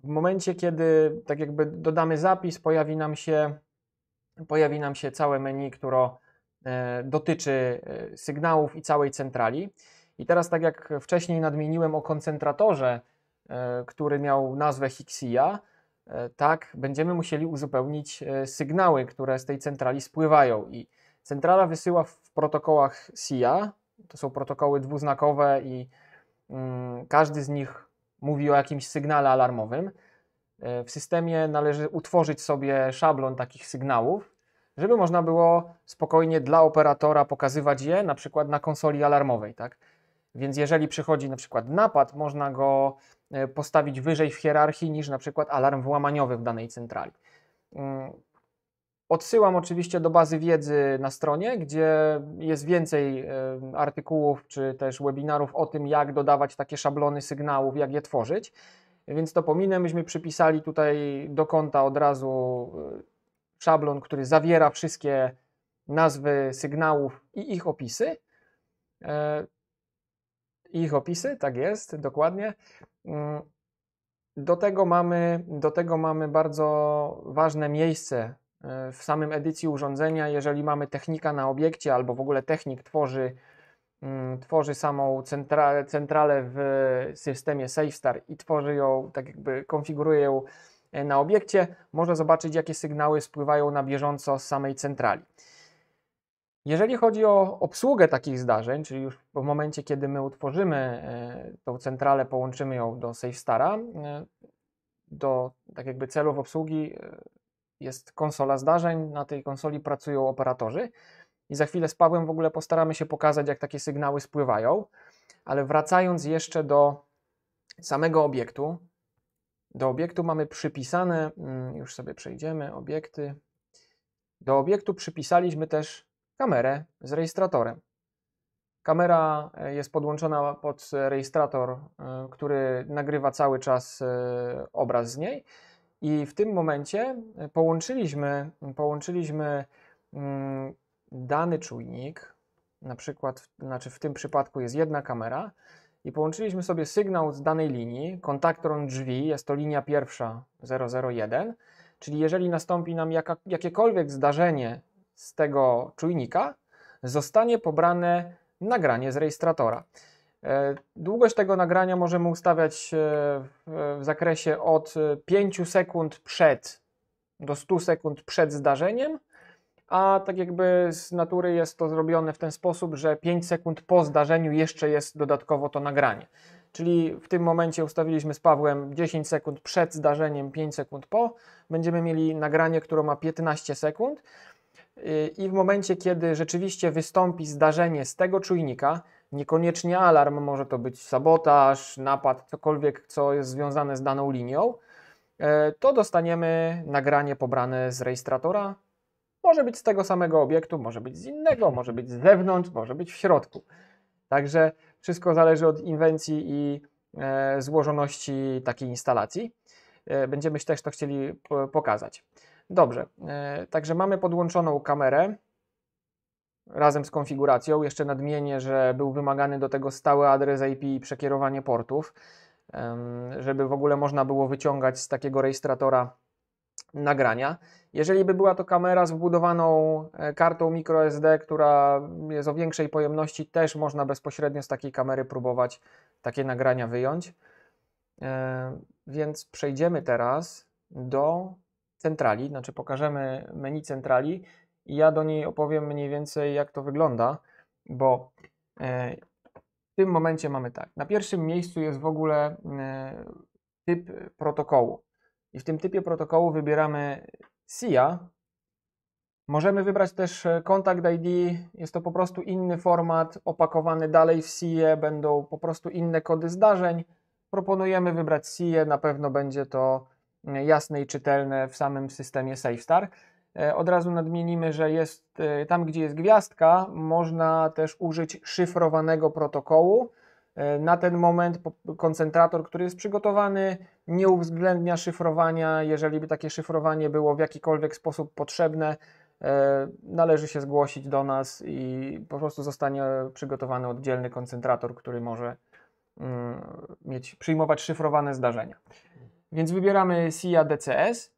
W momencie, kiedy tak jakby dodamy zapis, pojawi nam się, pojawi nam się całe menu, które dotyczy sygnałów i całej centrali. I teraz, tak jak wcześniej nadmieniłem o koncentratorze, e, który miał nazwę Hixia, e, tak będziemy musieli uzupełnić e, sygnały, które z tej centrali spływają. I centrala wysyła w protokołach SIA, to są protokoły dwuznakowe i mm, każdy z nich mówi o jakimś sygnale alarmowym. W systemie należy utworzyć sobie szablon takich sygnałów, żeby można było spokojnie dla operatora pokazywać je na przykład na konsoli alarmowej, tak? Więc jeżeli przychodzi na przykład napad, można go e, postawić wyżej w hierarchii niż na przykład alarm włamaniowy w danej centrali. Mm, odsyłam oczywiście do bazy wiedzy na stronie, gdzie jest więcej e, artykułów czy też webinarów o tym, jak dodawać takie szablony sygnałów, jak je tworzyć. Więc to pominę. Myśmy przypisali tutaj do konta od razu e, szablon, który zawiera wszystkie nazwy sygnałów i ich opisy ich opisy, tak jest, dokładnie. Mm, do tego mamy, do tego mamy bardzo ważne miejsce e, w samym edycji urządzenia, jeżeli mamy technika na obiekcie albo w ogóle technik tworzy, mm, tworzy samą centralę w systemie SafeStar i tworzy ją, tak jakby konfiguruje ją e, na obiekcie, można zobaczyć jakie sygnały spływają na bieżąco z samej centrali. Jeżeli chodzi o obsługę takich zdarzeń, czyli już w momencie, kiedy my utworzymy e, tą centralę, połączymy ją do SafeStara, e, do tak jakby celów obsługi e, jest konsola zdarzeń, na tej konsoli pracują operatorzy i za chwilę z Pawłem w ogóle postaramy się pokazać, jak takie sygnały spływają, ale wracając jeszcze do samego obiektu, do obiektu mamy przypisane, mm, już sobie przejdziemy, obiekty, do obiektu przypisaliśmy też kamerę z rejestratorem. Kamera e, jest podłączona pod rejestrator, e, który nagrywa cały czas e, obraz z niej. I w tym momencie połączyliśmy, połączyliśmy mm, dany czujnik, na przykład, znaczy w tym przypadku jest jedna kamera, i połączyliśmy sobie sygnał z danej linii, kontaktor drzwi, jest to linia pierwsza 001, czyli jeżeli nastąpi nam jaka, jakiekolwiek zdarzenie z tego czujnika zostanie pobrane nagranie z rejestratora. E, długość tego nagrania możemy ustawiać e, w zakresie od 5 e, sekund przed do 100 sekund przed zdarzeniem, a tak jakby z natury jest to zrobione w ten sposób, że 5 sekund po zdarzeniu jeszcze jest dodatkowo to nagranie. Czyli w tym momencie ustawiliśmy z Pawłem 10 sekund przed zdarzeniem, 5 sekund po. Będziemy mieli nagranie, które ma 15 sekund. Y, i w momencie, kiedy rzeczywiście wystąpi zdarzenie z tego czujnika, niekoniecznie alarm, może to być sabotaż, napad, cokolwiek, co jest związane z daną linią, y, to dostaniemy nagranie pobrane z rejestratora. Może być z tego samego obiektu, może być z innego, może być z zewnątrz, może być w środku. Także wszystko zależy od inwencji i e, złożoności takiej instalacji. E, będziemy też to chcieli pokazać. Dobrze, e, także mamy podłączoną kamerę razem z konfiguracją. Jeszcze nadmienię, że był wymagany do tego stały adres IP i przekierowanie portów, żeby w ogóle można było wyciągać z takiego rejestratora nagrania. Jeżeli by była to kamera z wbudowaną e, kartą microSD, która jest o większej pojemności, też można bezpośrednio z takiej kamery próbować takie nagrania wyjąć. E, więc przejdziemy teraz do centrali, znaczy pokażemy menu centrali i ja do niej opowiem mniej więcej jak to wygląda, bo e, w tym momencie mamy tak. Na pierwszym miejscu jest w ogóle e, typ protokołu. I w tym typie protokołu wybieramy SIA. Możemy wybrać też Contact ID. Jest to po prostu inny format, opakowany dalej w SIE, Będą po prostu inne kody zdarzeń. Proponujemy wybrać SIE, Na pewno będzie to jasne i czytelne w samym systemie SafeStar. E, od razu nadmienimy, że jest e, tam, gdzie jest gwiazdka, można też użyć szyfrowanego protokołu. E, na ten moment koncentrator, który jest przygotowany, nie uwzględnia szyfrowania. Jeżeli by takie szyfrowanie było w jakikolwiek sposób potrzebne, należy się zgłosić do nas i po prostu zostanie przygotowany oddzielny koncentrator, który może mm, mieć przyjmować szyfrowane zdarzenia. Więc wybieramy SIA DCS.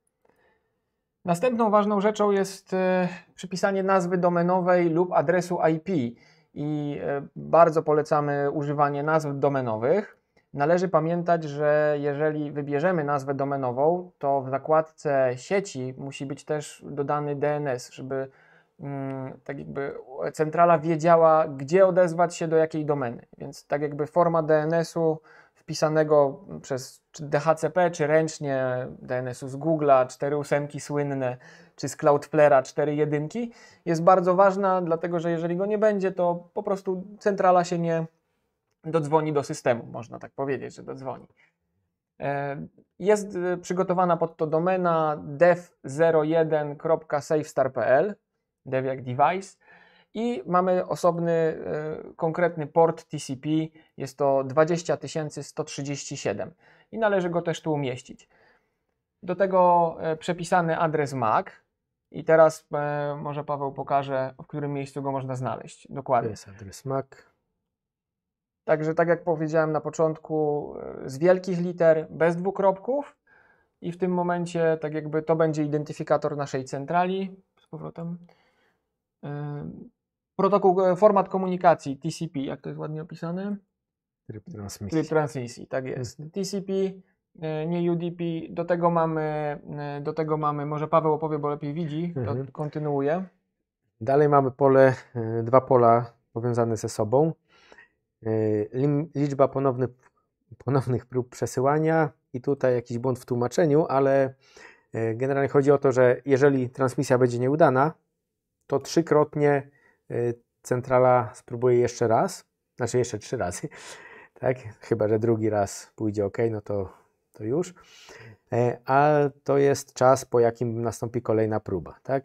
Następną ważną rzeczą jest e, przypisanie nazwy domenowej lub adresu IP i e, bardzo polecamy używanie nazw domenowych. Należy pamiętać, że jeżeli wybierzemy nazwę domenową, to w zakładce sieci musi być też dodany DNS, żeby mm, tak jakby centrala wiedziała, gdzie odezwać się do jakiej domeny. Więc tak jakby forma DNS-u wpisanego przez DHCP, czy ręcznie DNS-u z Google'a, cztery ósemki słynne, czy z Cloudflare'a cztery jedynki, jest bardzo ważna, dlatego że jeżeli go nie będzie, to po prostu centrala się nie dodzwoni do systemu, można tak powiedzieć, że dodzwoni. E, jest e, przygotowana pod to domena dev01.safestar.pl, dev jak device, i mamy osobny e, konkretny port TCP, jest to 20 137 i należy go też tu umieścić. Do tego e, przepisany adres MAC i teraz e, może Paweł pokaże, w którym miejscu go można znaleźć dokładnie. To jest adres MAC. Także tak jak powiedziałem na początku, z wielkich liter, bez dwukropków i w tym momencie tak jakby to będzie identyfikator naszej centrali. Z powrotem protokół, e, format komunikacji TCP, jak to jest ładnie opisane? Tryb transmisji. Tryb transmisji, tak jest. Mhm. TCP, e, nie UDP, do tego mamy, e, do tego mamy, może Paweł opowie, bo lepiej widzi, mhm. kontynuuje. Dalej mamy pole, dwa pola powiązane ze sobą. Liczba ponownych, ponownych prób przesyłania i tutaj jakiś błąd w tłumaczeniu, ale generalnie chodzi o to, że jeżeli transmisja będzie nieudana, to trzykrotnie Y, centrala spróbuje jeszcze raz, znaczy jeszcze trzy razy, tak? Chyba, że drugi raz pójdzie ok, no to, to już. E, a to jest czas, po jakim nastąpi kolejna próba, tak?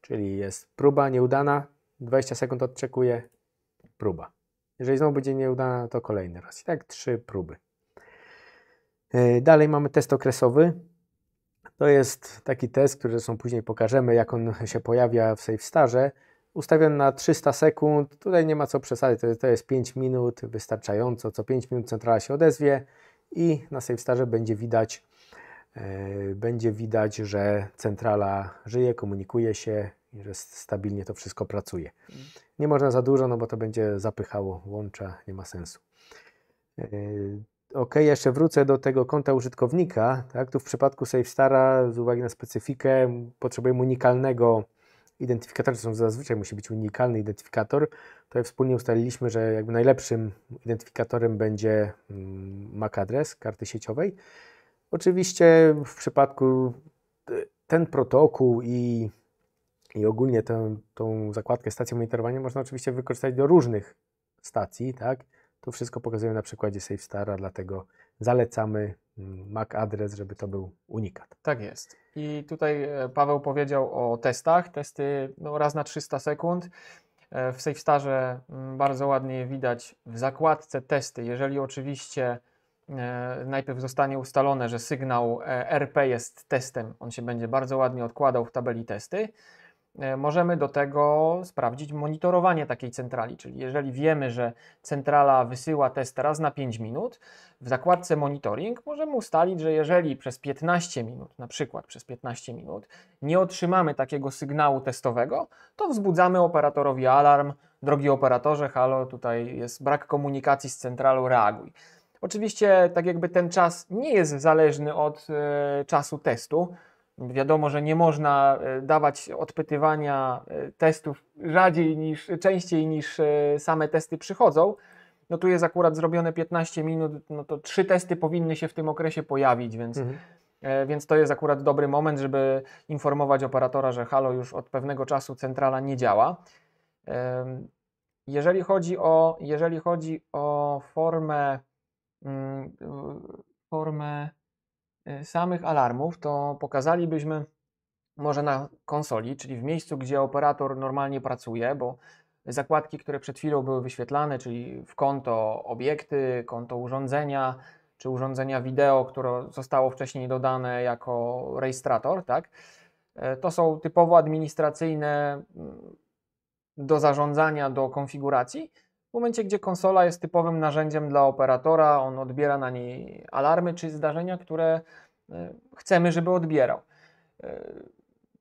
Czyli jest próba nieudana, 20 sekund odczekuje, próba. Jeżeli znowu będzie nieudana, to kolejny raz. I tak trzy próby. E, dalej mamy test okresowy. To jest taki test, który zresztą później pokażemy, jak on się pojawia w SafeStarze. starze ustawiony na 300 sekund. Tutaj nie ma co przesadzić. to, to jest 5 minut wystarczająco. Co 5 minut centrala się odezwie i na SafeStarze będzie widać, yy, będzie widać, że centrala żyje, komunikuje się i że stabilnie to wszystko pracuje. Nie można za dużo, no bo to będzie zapychało łącza, nie ma sensu. Yy, e, OK, jeszcze wrócę do tego konta użytkownika. Tak? Tu w przypadku SafeStara, z uwagi na specyfikę, potrzebujemy unikalnego identyfikatorzy są zazwyczaj, musi być unikalny identyfikator, to wspólnie ustaliliśmy, że jakby najlepszym identyfikatorem będzie mm, MAC adres karty sieciowej. Oczywiście w przypadku e, ten protokół i, i ogólnie tę, tą zakładkę stacji monitorowania można oczywiście wykorzystać do różnych stacji, tak? To wszystko pokazuję na przykładzie SafeStara, dlatego zalecamy mm, MAC adres, żeby to był unikat. Tak jest. I tutaj e, Paweł powiedział o testach. Testy no, raz na 300 sekund. E, w SafeStarze mm, bardzo ładnie widać w zakładce testy, jeżeli oczywiście e, najpierw zostanie ustalone, że sygnał RP jest testem, on się będzie bardzo ładnie odkładał w tabeli testy. E, możemy do tego sprawdzić monitorowanie takiej centrali, czyli jeżeli wiemy, że centrala wysyła test raz na 5 minut, w zakładce monitoring możemy ustalić, że jeżeli przez 15 minut, na przykład przez 15 minut, nie otrzymamy takiego sygnału testowego, to wzbudzamy operatorowi alarm, drogi operatorze, halo, tutaj jest brak komunikacji z centralą, reaguj. Oczywiście, tak jakby ten czas nie jest zależny od e, czasu testu, Wiadomo, że nie można e, dawać odpytywania e, testów rzadziej niż, częściej niż e, same testy przychodzą. No tu jest akurat zrobione 15 minut, no to trzy testy powinny się w tym okresie pojawić, więc, mhm. więc to jest akurat dobry moment, żeby informować operatora, że halo, już od pewnego czasu centrala nie działa. Jeżeli chodzi o, jeżeli chodzi o formę, mm, formę Y, samych alarmów, to pokazalibyśmy może na konsoli, czyli w miejscu, gdzie operator normalnie pracuje, bo zakładki, które przed chwilą były wyświetlane, czyli w konto obiekty, konto urządzenia czy urządzenia wideo, które zostało wcześniej dodane jako rejestrator, tak? E, to są typowo administracyjne mm, do zarządzania, do konfiguracji. W momencie, gdzie konsola jest typowym narzędziem dla operatora, on odbiera na niej alarmy czy zdarzenia, które e, chcemy, żeby odbierał. E,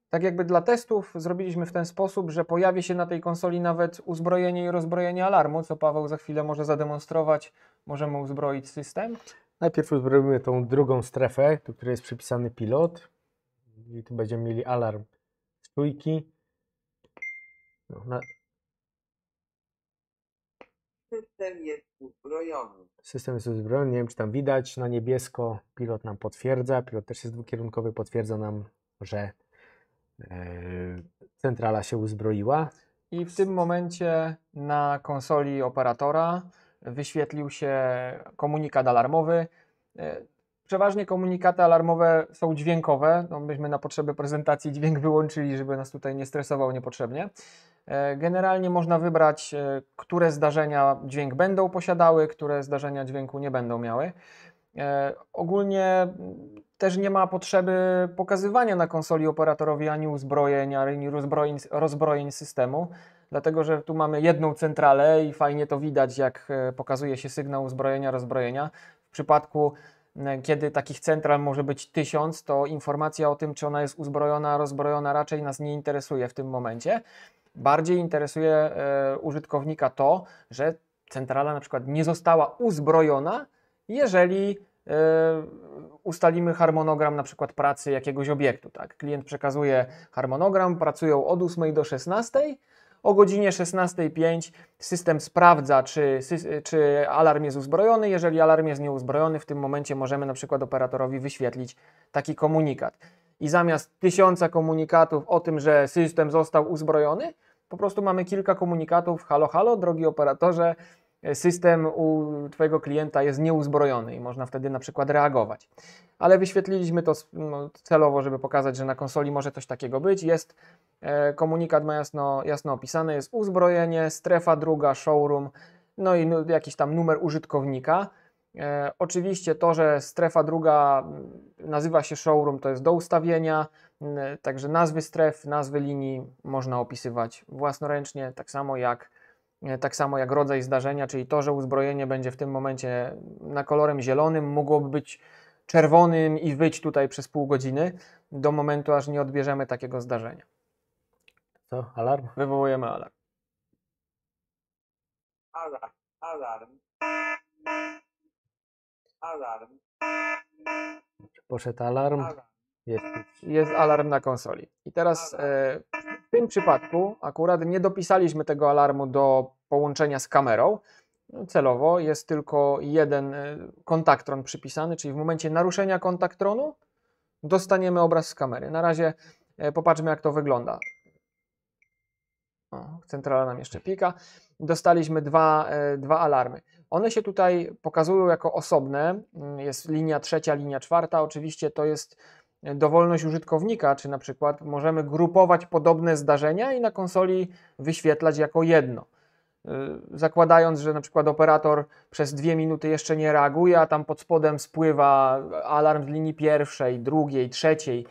tak jakby dla testów zrobiliśmy w ten sposób, że pojawi się na tej konsoli nawet uzbrojenie i rozbrojenie alarmu, co Paweł za chwilę może zademonstrować. Możemy uzbroić system. Najpierw uzbroimy tą drugą strefę, do której jest przypisany pilot. I tu będziemy mieli alarm z trójki. No, na System jest uzbrojony. System jest uzbrojony, nie wiem czy tam widać, na niebiesko pilot nam potwierdza, pilot też jest dwukierunkowy, potwierdza nam, że e, centrala się uzbroiła. I w tym momencie na konsoli operatora wyświetlił się komunikat alarmowy. E, Przeważnie komunikaty alarmowe są dźwiękowe. No, myśmy na potrzeby prezentacji dźwięk wyłączyli, żeby nas tutaj nie stresował niepotrzebnie. E, generalnie można wybrać, e, które zdarzenia dźwięk będą posiadały, które zdarzenia dźwięku nie będą miały. E, ogólnie mm, też nie ma potrzeby pokazywania na konsoli operatorowi ani uzbrojeń, ani rozbrojeń, rozbrojeń systemu, dlatego że tu mamy jedną centralę i fajnie to widać, jak pokazuje się sygnał uzbrojenia, rozbrojenia. W przypadku E, kiedy takich central może być tysiąc, to informacja o tym, czy ona jest uzbrojona, rozbrojona, raczej nas nie interesuje w tym momencie. Bardziej interesuje e, użytkownika to, że centrala na przykład nie została uzbrojona, jeżeli e, ustalimy harmonogram na przykład pracy jakiegoś obiektu. Tak? Klient przekazuje harmonogram, pracują od 8 do 16, o godzinie 16.05 system sprawdza, czy, czy alarm jest uzbrojony. Jeżeli alarm jest nieuzbrojony, w tym momencie możemy na przykład operatorowi wyświetlić taki komunikat. I zamiast tysiąca komunikatów o tym, że system został uzbrojony, po prostu mamy kilka komunikatów: halo, halo, drogi operatorze, system u Twojego klienta jest nieuzbrojony i można wtedy na przykład reagować. Ale wyświetliliśmy to no, celowo, żeby pokazać, że na konsoli może coś takiego być. Jest e, komunikat, ma jasno, jasno opisane, jest uzbrojenie, strefa druga, showroom, no i jakiś tam numer użytkownika. E, oczywiście to, że strefa druga mm, nazywa się showroom, to jest do ustawienia, także nazwy stref, nazwy linii można opisywać własnoręcznie, tak samo jak E, tak samo jak rodzaj zdarzenia, czyli to, że uzbrojenie będzie w tym momencie na kolorem zielonym, mogłoby być czerwonym i wyć tutaj przez pół godziny, do momentu aż nie odbierzemy takiego zdarzenia. Co? Alarm? Wywołujemy alarm. Alarm. Alarm. Alarm. Poszedł alarm. alarm. Jest. Jest alarm na konsoli. I teraz e, w tym przypadku akurat nie dopisaliśmy tego alarmu do połączenia z kamerą. Celowo jest tylko jeden y, kontaktron przypisany, czyli w momencie naruszenia kontaktronu dostaniemy obraz z kamery. Na razie y, popatrzmy, jak to wygląda. O, centrala nam jeszcze pika. Dostaliśmy dwa, y, dwa alarmy. One się tutaj pokazują jako osobne. Mm, jest linia trzecia, linia czwarta. Oczywiście to jest dowolność użytkownika, czy na przykład możemy grupować podobne zdarzenia i na konsoli wyświetlać jako jedno. Y, zakładając, że na przykład operator przez dwie minuty jeszcze nie reaguje, a tam pod spodem spływa alarm w linii pierwszej, drugiej, trzeciej,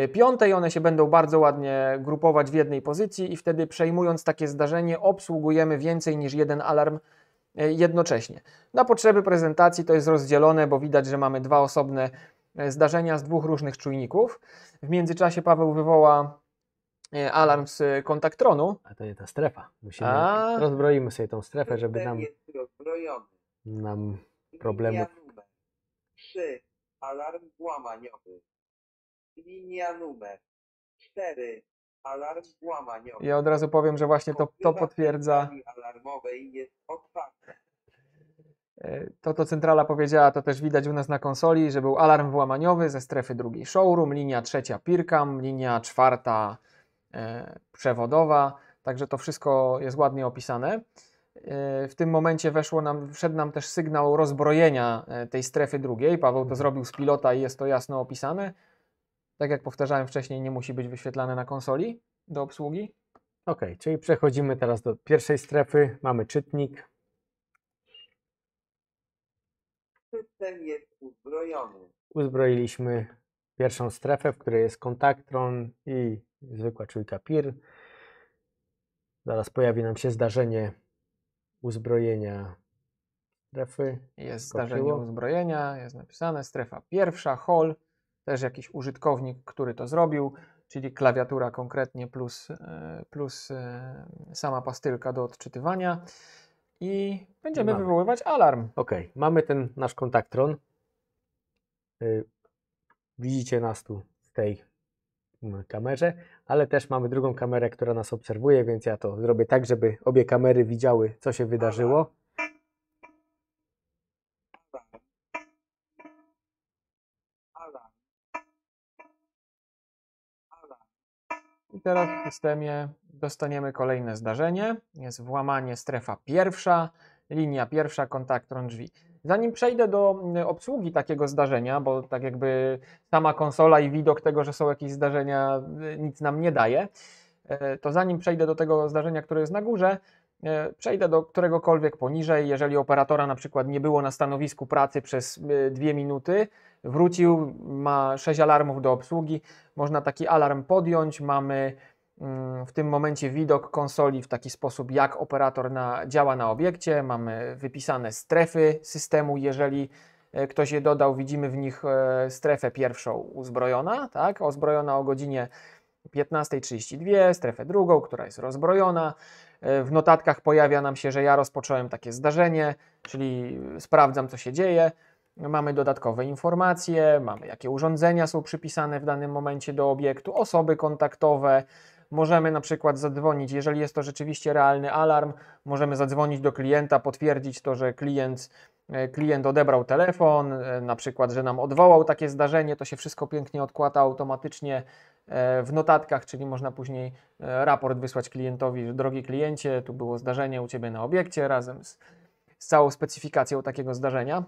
y, piątej, one się będą bardzo ładnie grupować w jednej pozycji i wtedy przejmując takie zdarzenie obsługujemy więcej niż jeden alarm y, jednocześnie. Na potrzeby prezentacji to jest rozdzielone, bo widać, że mamy dwa osobne E, zdarzenia z dwóch różnych czujników. W międzyczasie Paweł wywoła e, alarm z kontaktronu. A to nie ta strefa. Musimy, A... Rozbroimy sobie tą strefę, żeby nam, nam problemów... 3. Alarm włamaniowy. Linia numer 4. Alarm włamaniowy. Ja od razu powiem, że właśnie to, to potwierdza. alarmowej jest otwarte. E, to, co centrala powiedziała, to też widać u nas na konsoli, że był alarm włamaniowy ze strefy drugiej showroom, linia trzecia Pirkam, linia czwarta e, przewodowa, także to wszystko jest ładnie opisane. E, w tym momencie weszło nam, wszedł nam też sygnał rozbrojenia tej strefy drugiej. Paweł to mhm. zrobił z pilota i jest to jasno opisane. Tak jak powtarzałem wcześniej, nie musi być wyświetlane na konsoli do obsługi. Ok, czyli przechodzimy teraz do pierwszej strefy. Mamy czytnik, System jest uzbrojony. Uzbroiliśmy pierwszą strefę, w której jest kontaktron i zwykła czujka PIR. Zaraz pojawi nam się zdarzenie uzbrojenia strefy. Jest zdarzenie uzbrojenia, jest napisane strefa pierwsza, hall, też jakiś użytkownik, który to zrobił, czyli klawiatura konkretnie plus, e, plus e, sama pastylka do odczytywania i będziemy Mamy. wywoływać alarm. Ok, mamy ten nasz kontaktron. Y, widzicie nas tu w tej kamerze, ale też mamy drugą kamerę, która nas obserwuje, więc ja to zrobię tak, żeby obie kamery widziały, co się wydarzyło. I teraz w systemie dostaniemy kolejne zdarzenie. Jest włamanie strefa pierwsza, linia pierwsza, kontakt drzwi. Zanim przejdę do mm, obsługi takiego zdarzenia, bo tak jakby sama konsola i widok tego, że są jakieś zdarzenia, y, nic nam nie daje, e, to zanim przejdę do tego zdarzenia, które jest na górze, e, przejdę do któregokolwiek poniżej. Jeżeli operatora na przykład nie było na stanowisku pracy przez y, dwie minuty, wrócił, ma sześć alarmów do obsługi, można taki alarm podjąć, mamy Mm, w tym momencie widok konsoli w taki sposób, jak operator na, działa na obiekcie. Mamy wypisane strefy systemu, jeżeli e, ktoś je dodał, widzimy w nich e, strefę pierwszą uzbrojona, tak, ozbrojona o godzinie 15.32, strefę drugą, która jest rozbrojona. E, w notatkach pojawia nam się, że ja rozpocząłem takie zdarzenie, czyli sprawdzam, co się dzieje. Mamy dodatkowe informacje, mamy jakie urządzenia są przypisane w danym momencie do obiektu, osoby kontaktowe, możemy na przykład zadzwonić, jeżeli jest to rzeczywiście realny alarm, możemy zadzwonić do klienta, potwierdzić to, że klient e, klient odebrał telefon, e, na przykład, że nam odwołał takie zdarzenie, to się wszystko pięknie odkłada automatycznie e, w notatkach, czyli można później raport wysłać klientowi, że drogi kliencie, tu było zdarzenie u Ciebie na obiekcie razem z, z całą specyfikacją takiego zdarzenia.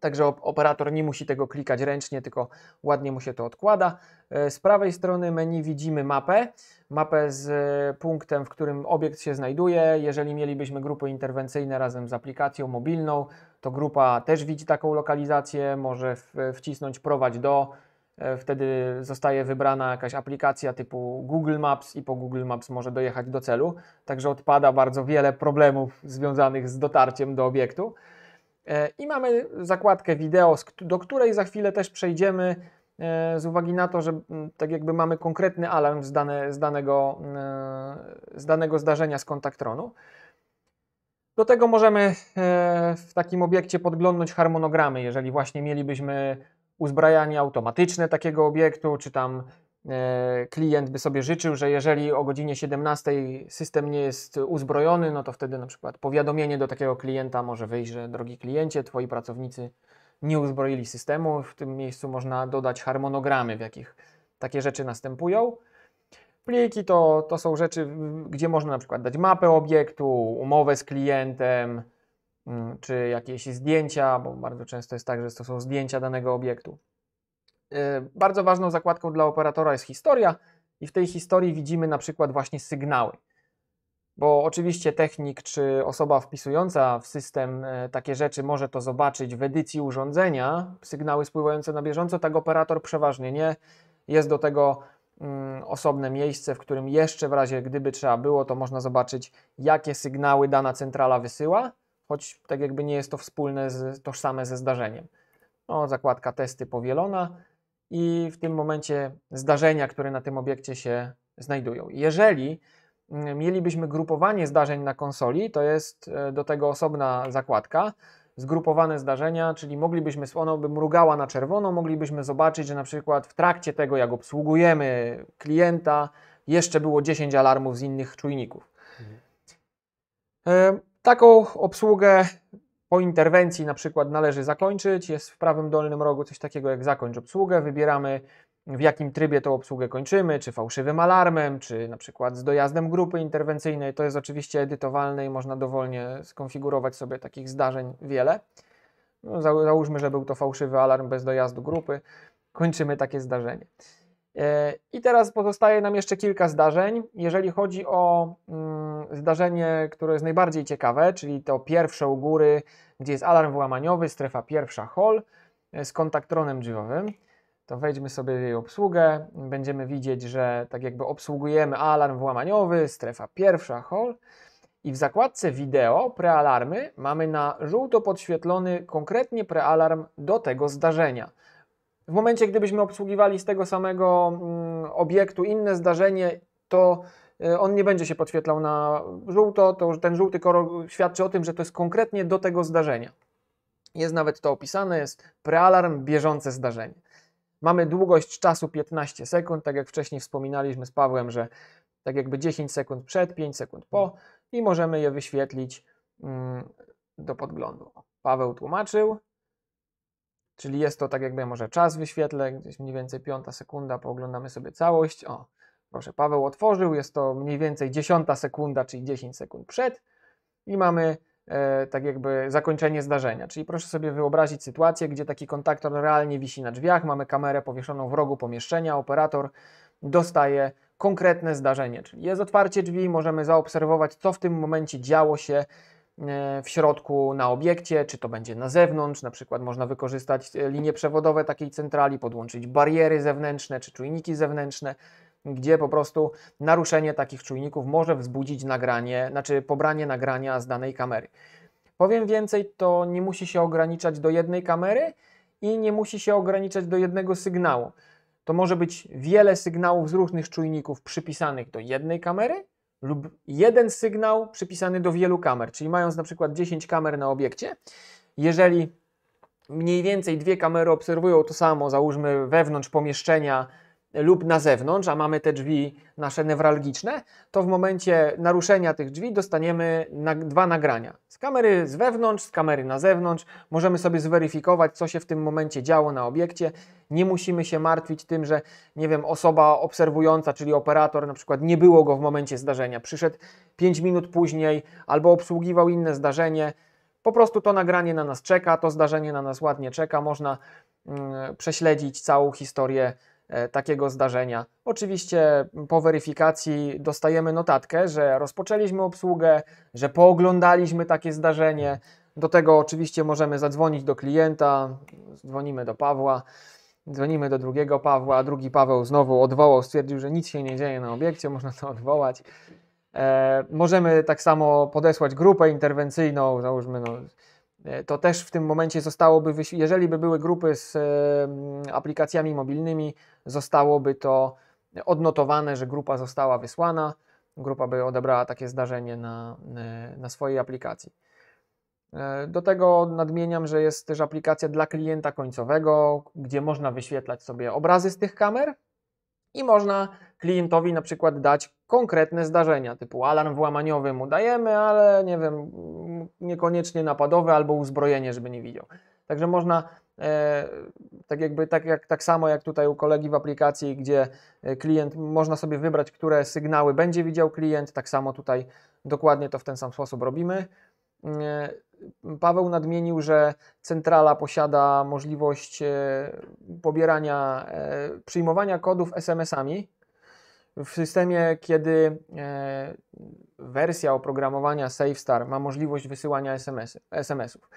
Także operator nie musi tego klikać ręcznie, tylko ładnie mu się to odkłada. E, z prawej strony menu widzimy mapę. Mapę z e, punktem, w którym obiekt się znajduje. Jeżeli mielibyśmy grupy interwencyjne razem z aplikacją mobilną, to grupa też widzi taką lokalizację, może e, wcisnąć prowadź do, wtedy zostaje wybrana jakaś aplikacja typu Google Maps i po Google Maps może dojechać do celu. Także odpada bardzo wiele problemów związanych z dotarciem do obiektu. E, I mamy zakładkę wideo, do której za chwilę też przejdziemy e, z uwagi na to, że tak jakby mamy konkretny alarm z, dane, z, danego, e, z danego zdarzenia z kontaktronu. Do tego możemy w takim obiekcie podglądnąć harmonogramy, jeżeli właśnie mielibyśmy uzbrajanie automatyczne takiego obiektu, czy tam E, klient by sobie życzył, że jeżeli o godzinie 17 system nie jest uzbrojony, no to wtedy na przykład powiadomienie do takiego klienta może wyjść, że drogi kliencie, twoi pracownicy nie uzbroili systemu. W tym miejscu można dodać harmonogramy, w jakich takie rzeczy następują. Pliki to, to są rzeczy, gdzie można na przykład dać mapę obiektu, umowę z klientem, mm, czy jakieś zdjęcia, bo bardzo często jest tak, że to są zdjęcia danego obiektu. Y, bardzo ważną zakładką dla operatora jest historia i w tej historii widzimy na przykład właśnie sygnały. Bo oczywiście technik czy osoba wpisująca w system y, takie rzeczy może to zobaczyć w edycji urządzenia, sygnały spływające na bieżąco, tak operator przeważnie nie. Jest do tego mm, osobne miejsce, w którym jeszcze w razie gdyby trzeba było, to można zobaczyć, jakie sygnały dana centrala wysyła, choć tak jakby nie jest to wspólne, z, tożsame ze zdarzeniem. No, zakładka testy powielona i w tym momencie zdarzenia, które na tym obiekcie się znajdują. Jeżeli mm, mielibyśmy grupowanie zdarzeń na konsoli, to jest e, do tego osobna zakładka, zgrupowane zdarzenia, czyli moglibyśmy, ona by mrugała na czerwono, moglibyśmy zobaczyć, że na przykład w trakcie tego, jak obsługujemy klienta, jeszcze było 10 alarmów z innych czujników. Mhm. E, taką obsługę po interwencji na przykład należy zakończyć, jest w prawym dolnym rogu coś takiego jak zakończ obsługę, wybieramy w jakim trybie tą obsługę kończymy, czy fałszywym alarmem, czy na przykład z dojazdem grupy interwencyjnej. To jest oczywiście edytowalne i można dowolnie skonfigurować sobie takich zdarzeń wiele. No, załóżmy, że był to fałszywy alarm bez dojazdu grupy. Kończymy takie zdarzenie. E, I teraz pozostaje nam jeszcze kilka zdarzeń. Jeżeli chodzi o mm, zdarzenie, które jest najbardziej ciekawe, czyli to pierwsze u góry, gdzie jest alarm włamaniowy, strefa pierwsza, hall e, z kontaktronem drzwiowym. To wejdźmy sobie w jej obsługę. Będziemy widzieć, że tak jakby obsługujemy alarm włamaniowy, strefa pierwsza, hall. I w zakładce wideo prealarmy mamy na żółto podświetlony konkretnie prealarm do tego zdarzenia. W momencie, gdybyśmy obsługiwali z tego samego mm, obiektu inne zdarzenie, to E, on nie będzie się podświetlał na żółto, to ten żółty kolor świadczy o tym, że to jest konkretnie do tego zdarzenia. Jest nawet to opisane, jest prealarm, bieżące zdarzenie. Mamy długość czasu 15 sekund, tak jak wcześniej wspominaliśmy z Pawłem, że tak jakby 10 sekund przed, 5 sekund po i możemy je wyświetlić mm, do podglądu. Paweł tłumaczył, czyli jest to tak jakby może czas wyświetlę, gdzieś mniej więcej 5 sekunda, pooglądamy sobie całość. O, Proszę, Paweł otworzył, jest to mniej więcej dziesiąta sekunda, czyli 10 sekund przed i mamy e, tak jakby zakończenie zdarzenia. Czyli proszę sobie wyobrazić sytuację, gdzie taki kontaktor realnie wisi na drzwiach, mamy kamerę powieszoną w rogu pomieszczenia, operator dostaje konkretne zdarzenie, czyli jest otwarcie drzwi, możemy zaobserwować, co w tym momencie działo się e, w środku na obiekcie, czy to będzie na zewnątrz, na przykład można wykorzystać e, linie przewodowe takiej centrali, podłączyć bariery zewnętrzne czy czujniki zewnętrzne, gdzie po prostu naruszenie takich czujników może wzbudzić nagranie, znaczy pobranie nagrania z danej kamery. Powiem więcej, to nie musi się ograniczać do jednej kamery i nie musi się ograniczać do jednego sygnału. To może być wiele sygnałów z różnych czujników przypisanych do jednej kamery lub jeden sygnał przypisany do wielu kamer, czyli mając na przykład 10 kamer na obiekcie, jeżeli mniej więcej dwie kamery obserwują to samo, załóżmy wewnątrz pomieszczenia lub na zewnątrz, a mamy te drzwi nasze newralgiczne, to w momencie naruszenia tych drzwi dostaniemy na dwa nagrania. Z kamery z wewnątrz, z kamery na zewnątrz. Możemy sobie zweryfikować, co się w tym momencie działo na obiekcie. Nie musimy się martwić tym, że nie wiem, osoba obserwująca, czyli operator, na przykład nie było go w momencie zdarzenia, przyszedł 5 minut później albo obsługiwał inne zdarzenie. Po prostu to nagranie na nas czeka, to zdarzenie na nas ładnie czeka, można yy, prześledzić całą historię E, takiego zdarzenia. Oczywiście po weryfikacji dostajemy notatkę, że rozpoczęliśmy obsługę, że pooglądaliśmy takie zdarzenie. Do tego oczywiście możemy zadzwonić do klienta, dzwonimy do Pawła, dzwonimy do drugiego Pawła, a drugi Paweł znowu odwołał, stwierdził, że nic się nie dzieje na obiekcie, można to odwołać. E, możemy tak samo podesłać grupę interwencyjną, załóżmy, no, E, to też w tym momencie zostałoby, jeżeli by były grupy z e, aplikacjami mobilnymi, zostałoby to odnotowane, że grupa została wysłana, grupa by odebrała takie zdarzenie na, e, na swojej aplikacji. Do tego nadmieniam, że jest też aplikacja dla klienta końcowego, gdzie można wyświetlać sobie obrazy z tych kamer i można klientowi na przykład dać konkretne zdarzenia, typu alarm włamaniowy mu dajemy, ale nie wiem, niekoniecznie napadowy albo uzbrojenie, żeby nie widział. Także można e, tak jakby tak, jak, tak samo jak tutaj u kolegi w aplikacji, gdzie e, klient można sobie wybrać, które sygnały będzie widział klient, tak samo tutaj dokładnie to w ten sam sposób robimy. E, Paweł nadmienił, że centrala posiada możliwość e, pobierania, e, przyjmowania kodów SMS-ami, w systemie, kiedy e, wersja oprogramowania SafeStar ma możliwość wysyłania SMS-ów,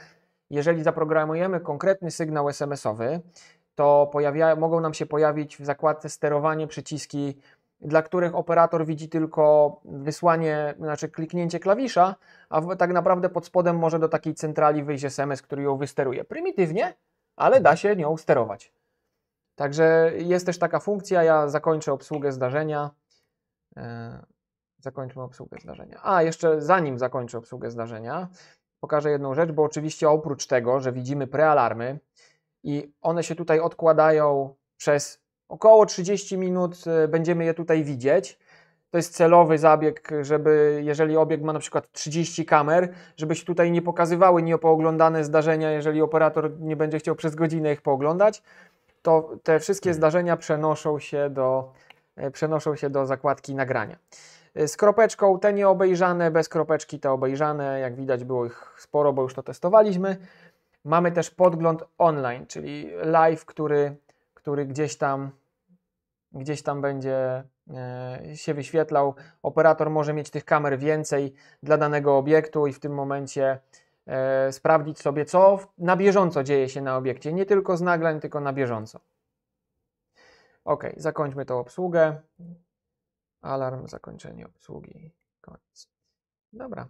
jeżeli zaprogramujemy konkretny sygnał SMS-owy, to pojawia, mogą nam się pojawić w zakładce sterowanie przyciski, dla których operator widzi tylko wysłanie, znaczy kliknięcie klawisza, a tak naprawdę pod spodem może do takiej centrali wyjść SMS, który ją wysteruje. Prymitywnie, ale da się nią sterować. Także jest też taka funkcja, ja zakończę obsługę zdarzenia. E, zakończmy obsługę zdarzenia. A, jeszcze zanim zakończę obsługę zdarzenia, pokażę jedną rzecz, bo oczywiście oprócz tego, że widzimy prealarmy i one się tutaj odkładają przez około 30 minut, e, będziemy je tutaj widzieć. To jest celowy zabieg, żeby jeżeli obieg ma na przykład 30 kamer, żeby się tutaj nie pokazywały niepooglądane zdarzenia, jeżeli operator nie będzie chciał przez godzinę ich pooglądać to te wszystkie mhm. zdarzenia przenoszą się do, e, przenoszą się do zakładki nagrania. E, z kropeczką te nieobejrzane, bez kropeczki te obejrzane. Jak widać, było ich sporo, bo już to testowaliśmy. Mamy też podgląd online, czyli live, który, który gdzieś tam gdzieś tam będzie e, się wyświetlał. Operator może mieć tych kamer więcej dla danego obiektu i w tym momencie E, sprawdzić sobie, co na bieżąco dzieje się na obiekcie, nie tylko z nagleń, tylko na bieżąco. Ok, zakończmy tą obsługę. Alarm, zakończenie obsługi, koniec. Dobra.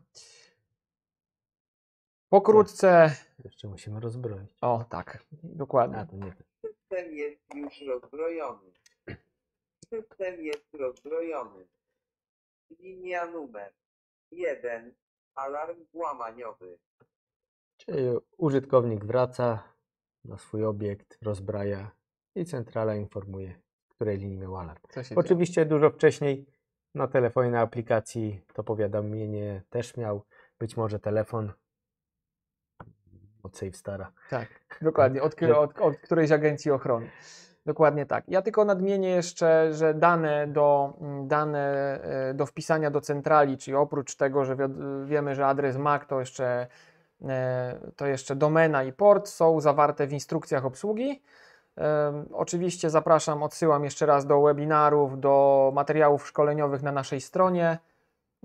Pokrótce. Jeszcze musimy rozbroić. O, tak, dokładnie. to nie. System jest już rozbrojony. System jest rozbrojony. Linia numer 1 Alarm włamaniowy. Czyli użytkownik wraca na swój obiekt, rozbraja i centrala informuje, w której linii miał alarm. Oczywiście dużo wcześniej na telefonie, na aplikacji to powiadomienie też miał. Być może telefon od Save Stara. Tak, dokładnie, od, od, od którejś agencji ochrony. Dokładnie tak. Ja tylko nadmienię jeszcze, że dane do, mm, dane e, do wpisania do centrali, czyli oprócz tego, że wiemy, że adres MAC to jeszcze, e, to jeszcze domena i port są zawarte w instrukcjach obsługi. Oczywiście zapraszam, odsyłam jeszcze raz do webinarów, do materiałów szkoleniowych na naszej stronie.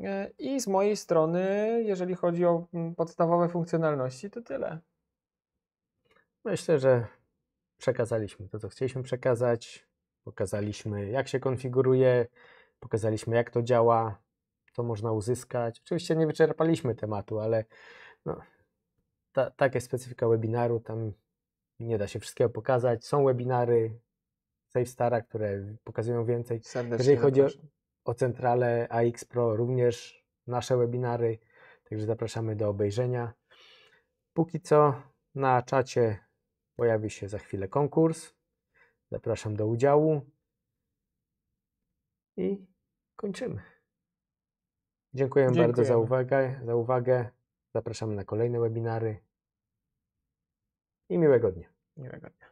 E, I z mojej strony, jeżeli chodzi o mm, podstawowe funkcjonalności, to tyle. Myślę, że przekazaliśmy to, co chcieliśmy przekazać, pokazaliśmy, jak się konfiguruje, pokazaliśmy, jak to działa, co można uzyskać. Oczywiście nie wyczerpaliśmy tematu, ale no, ta, taka jest specyfika webinaru, tam nie da się wszystkiego pokazać. Są webinary SafeStara, które pokazują więcej. Serdecznie Jeżeli chodzi o, o centralę AX Pro, również nasze webinary, także zapraszamy do obejrzenia. Póki co na czacie Pojawi się za chwilę konkurs. Zapraszam do udziału i kończymy. Dziękuję bardzo za uwagę, za uwagę. Zapraszamy na kolejne webinary i miłego dnia. Miłego dnia.